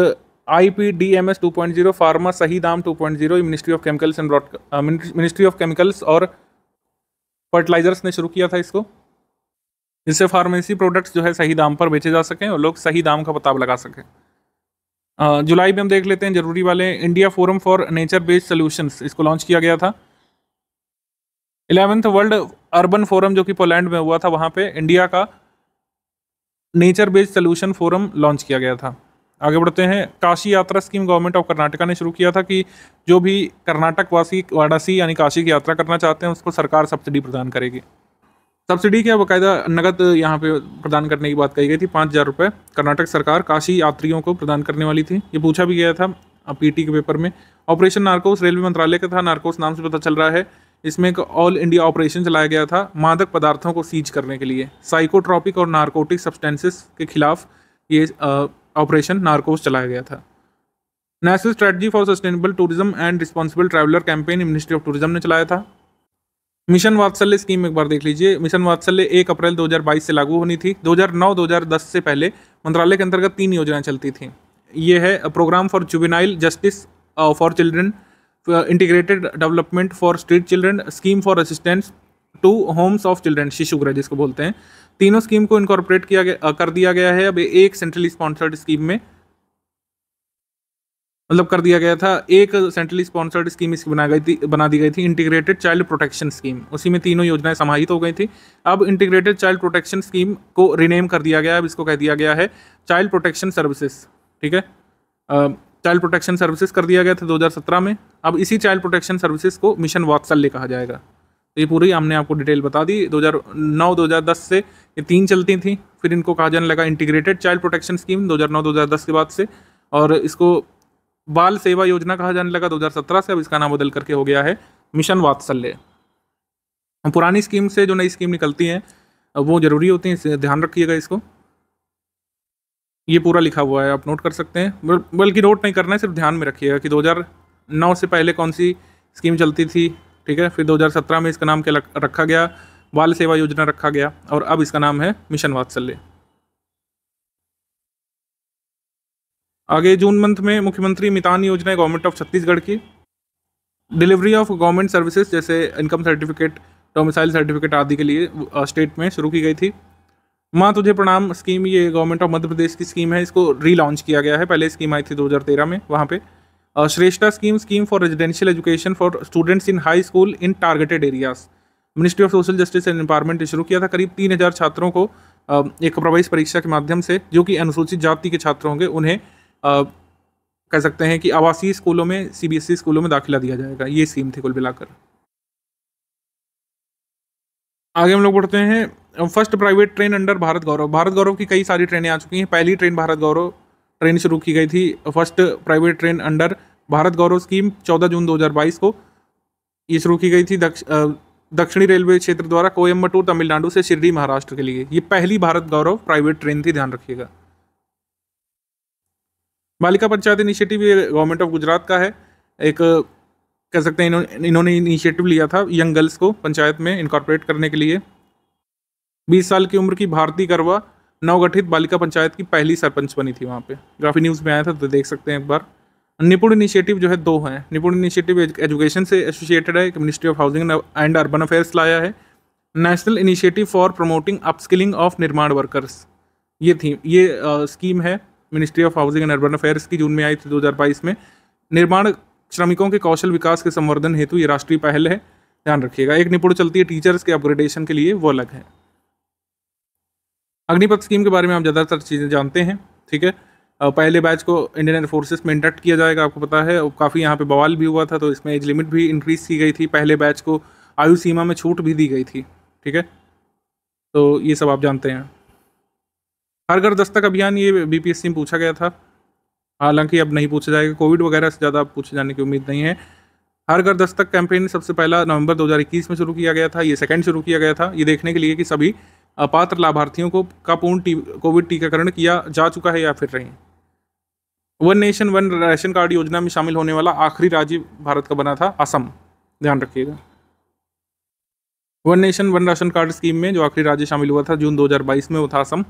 I P D M S two point zero pharma Sahi Daam two point zero ministry of chemicals and ministry of chemicals और फर्टिलाइजर्स ने शुरू किया था इसको जिससे फार्मेसी प्रोडक्ट्स जो है सही दाम पर बेचे जा सकें और लोग सही दाम का पता लगा सकें जुलाई में हम देख लेते हैं जरूरी वाले India forum for nature based solutions इसको लॉन्च किया गया था इलेवेंथ वर्ल्ड अर्बन फोरम जो कि पोलैंड में हुआ था वहाँ पे इंडिया का nature based solution forum launch किया गया था आगे बढ़ते हैं काशी यात्रा स्कीम गवर्नमेंट ऑफ कर्नाटका ने शुरू किया था कि जो भी कर्नाटक वासी वाराणसी यानी काशी की यात्रा करना चाहते हैं उसको सरकार सब्सिडी प्रदान करेगी सब्सिडी क्या बाकायदा नगद यहाँ पे प्रदान करने की बात कही गई थी पाँच हज़ार रुपये कर्नाटक सरकार काशी यात्रियों को प्रदान करने वाली थी ये पूछा भी गया था पीटी के पेपर में ऑपरेशन नार्कोस रेलवे मंत्रालय का था नार्कोस नाम से पता चल रहा है इसमें एक ऑल इंडिया ऑपरेशन चलाया गया था मादक पदार्थों को सीज करने के लिए साइकोट्रॉपिक और नारकोटिक सब्सटेंसेस के खिलाफ ये ऑपरेशन नारकोस चलाया गया था national strategy for sustainable tourism and responsible traveller campaign ministry of tourism ने चलाया था मिशन वात्सल्य स्कीम एक बार देख लीजिए मिशन वात्सल्य एक अप्रैल 2022 से लागू होनी थी 2009-2010 से पहले मंत्रालय के अंतर्गत तीन योजनाएं चलती थी ये है program for juvenile justice for children integrated development for street children scheme for assistance to homes of children Shishugrah जिसको बोलते हैं तीनों स्कीम को इनकॉर्पोरेट किया गया uh, कर दिया गया है अब एक सेंट्रली स्पॉन्सर्ड स्कीम में मतलब कर दिया गया था एक सेंट्रली स्पॉन्सर्ड स्कीम इसकी बना गई थी बना दी गई थी इंटीग्रेटेड चाइल्ड प्रोटेक्शन स्कीम उसी में तीनों योजनाएं समाहित हो गई थी अब इंटीग्रेटेड चाइल्ड प्रोटेक्शन स्कीम को रिनेम कर दिया गया अब इसको कह दिया गया है चाइल्ड प्रोटेक्शन सर्विसेज ठीक है uh, चाइल्ड प्रोटेक्शन सर्विसेज कर दिया गया था 2017 में अब इसी चाइल्ड प्रोटेक्शन सर्विसेज को मिशन वात्सल्य कहा जाएगा तो ये पूरी हमने आपको डिटेल बता दी 2009 2010 से ये तीन चलती थी फिर इनको कहा जाने लगा इंटीग्रेटेड चाइल्ड प्रोटेक्शन स्कीम 2009 2010 के बाद से और इसको बाल सेवा योजना कहा जाने लगा 2017 से अब इसका नाम बदल करके हो गया है मिशन वात्सल्य पुरानी स्कीम से जो नई स्कीम निकलती हैं वो ज़रूरी होती हैं ध्यान रखिएगा इसको ये पूरा लिखा हुआ है आप नोट कर सकते हैं बल्कि नोट नहीं करना है सिर्फ ध्यान में रखिएगा कि 2009 से पहले कौन सी स्कीम चलती थी ठीक है फिर 2017 में इसका नाम क्या रखा गया बाल सेवा योजना रखा गया और अब इसका नाम है मिशन वात्सल्य आगे जून मंथ में मुख्यमंत्री मितान योजना गवर्नमेंट ऑफ छत्तीसगढ़ की डिलीवरी ऑफ गवर्नमेंट सर्विसेज जैसे इनकम सर्टिफिकेट डोमिसाइल सर्टिफिकेट आदि के लिए स्टेट में शुरू की गई थी माँ तुझे प्रणाम स्कीम ये गवर्नमेंट ऑफ मध्य प्रदेश की स्कीम है इसको रीलॉन्च किया गया है पहले स्कीम आई थी 2013 में वहाँ पे Shreshtha scheme scheme for residential education for students in high school in targeted areas ministry of social justice and empowerment ने शुरू किया था करीब तीन हज़ार छात्रों को एक प्रवेश परीक्षा के माध्यम से जो कि अनुसूचित जाति के छात्र होंगे उन्हें कह सकते हैं कि आवासीय स्कूलों में सी e स्कूलों में दाखिला दिया जाएगा ये स्कीम थी कुल मिलाकर आगे हम लोग बढ़ते हैं first private train under Bharat Gaurav Bharat Gaurav की कई सारी ट्रेनें आ चुकी हैं पहली ट्रेन भारत गौरव ट्रेन शुरू की गई थी first private train under Bharat Gaurav scheme 14 जून 2022 को ये शुरू की गई थी दक्ष दक्षिणी रेलवे क्षेत्र द्वारा कोयम्बटूर तमिलनाडु से शिरडी महाराष्ट्र के लिए ये पहली भारत गौरव प्राइवेट ट्रेन थी ध्यान रखिएगा बालिका पंचायत इनिशिएटिव ये गवर्नमेंट ऑफ गुजरात का है एक कह सकते हैं इन्होंने इनिशिएटिव लिया था यंग गर्ल्स को पंचायत में इनकॉर्पोरेट करने के लिए बीस साल की उम्र की भारती करवा नवगठित बालिका पंचायत की पहली सरपंच बनी थी वहाँ पे ग्राफी न्यूज़ में आया था तो देख सकते हैं एक बार निपुण इनिशिएटिव जो है दो हैं निपुण इनिशिएटिव एजुकेशन से एसोसिएटेड है ministry of housing and urban affairs लाया है national initiative for promoting upskilling of Nirman workers ये थी ये आ, स्कीम है ministry of housing and urban affairs की जून में आई थी दो में निर्माण श्रमिकों के कौशल विकास के संवर्धन हेतु ये राष्ट्रीय पहल है ध्यान रखिएगा एक निपुण चलती है टीचर्स के अपग्रेडेशन के लिए वो अलग है अग्निपथ स्कीम के बारे में आप ज़्यादातर चीज़ें जानते हैं ठीक है पहले बैच को इंडियन एयर फोर्सेस में इंडक्ट किया जाएगा आपको पता है काफ़ी यहाँ पे बवाल भी हुआ था तो इसमें एज लिमिट भी इंक्रीज़ की गई थी पहले बैच को आयु सीमा में छूट भी दी गई थी ठीक है तो ये सब आप जानते हैं हर घर दस्तक अभियान ये बीपीएससी में पूछा गया था हालांकि अब नहीं पूछा जाएगा कोविड वगैरह से ज़्यादा पूछे जाने की उम्मीद नहीं है हर घर दस्तक कैंपेन सबसे पहला नवंबर 2021 में शुरू किया गया था ये सेकंड शुरू किया गया था ये देखने के लिए कि सभी अपात्र लाभार्थियों को का पूर्ण टी, कोविड टीकाकरण किया जा चुका है या फिर रही one nation one ration card योजना में शामिल होने वाला आखिरी राज्य भारत का बना था असम ध्यान रखिएगा one nation one ration card scheme में जो आखिरी राज्य शामिल हुआ था जून 2022 में वो था असम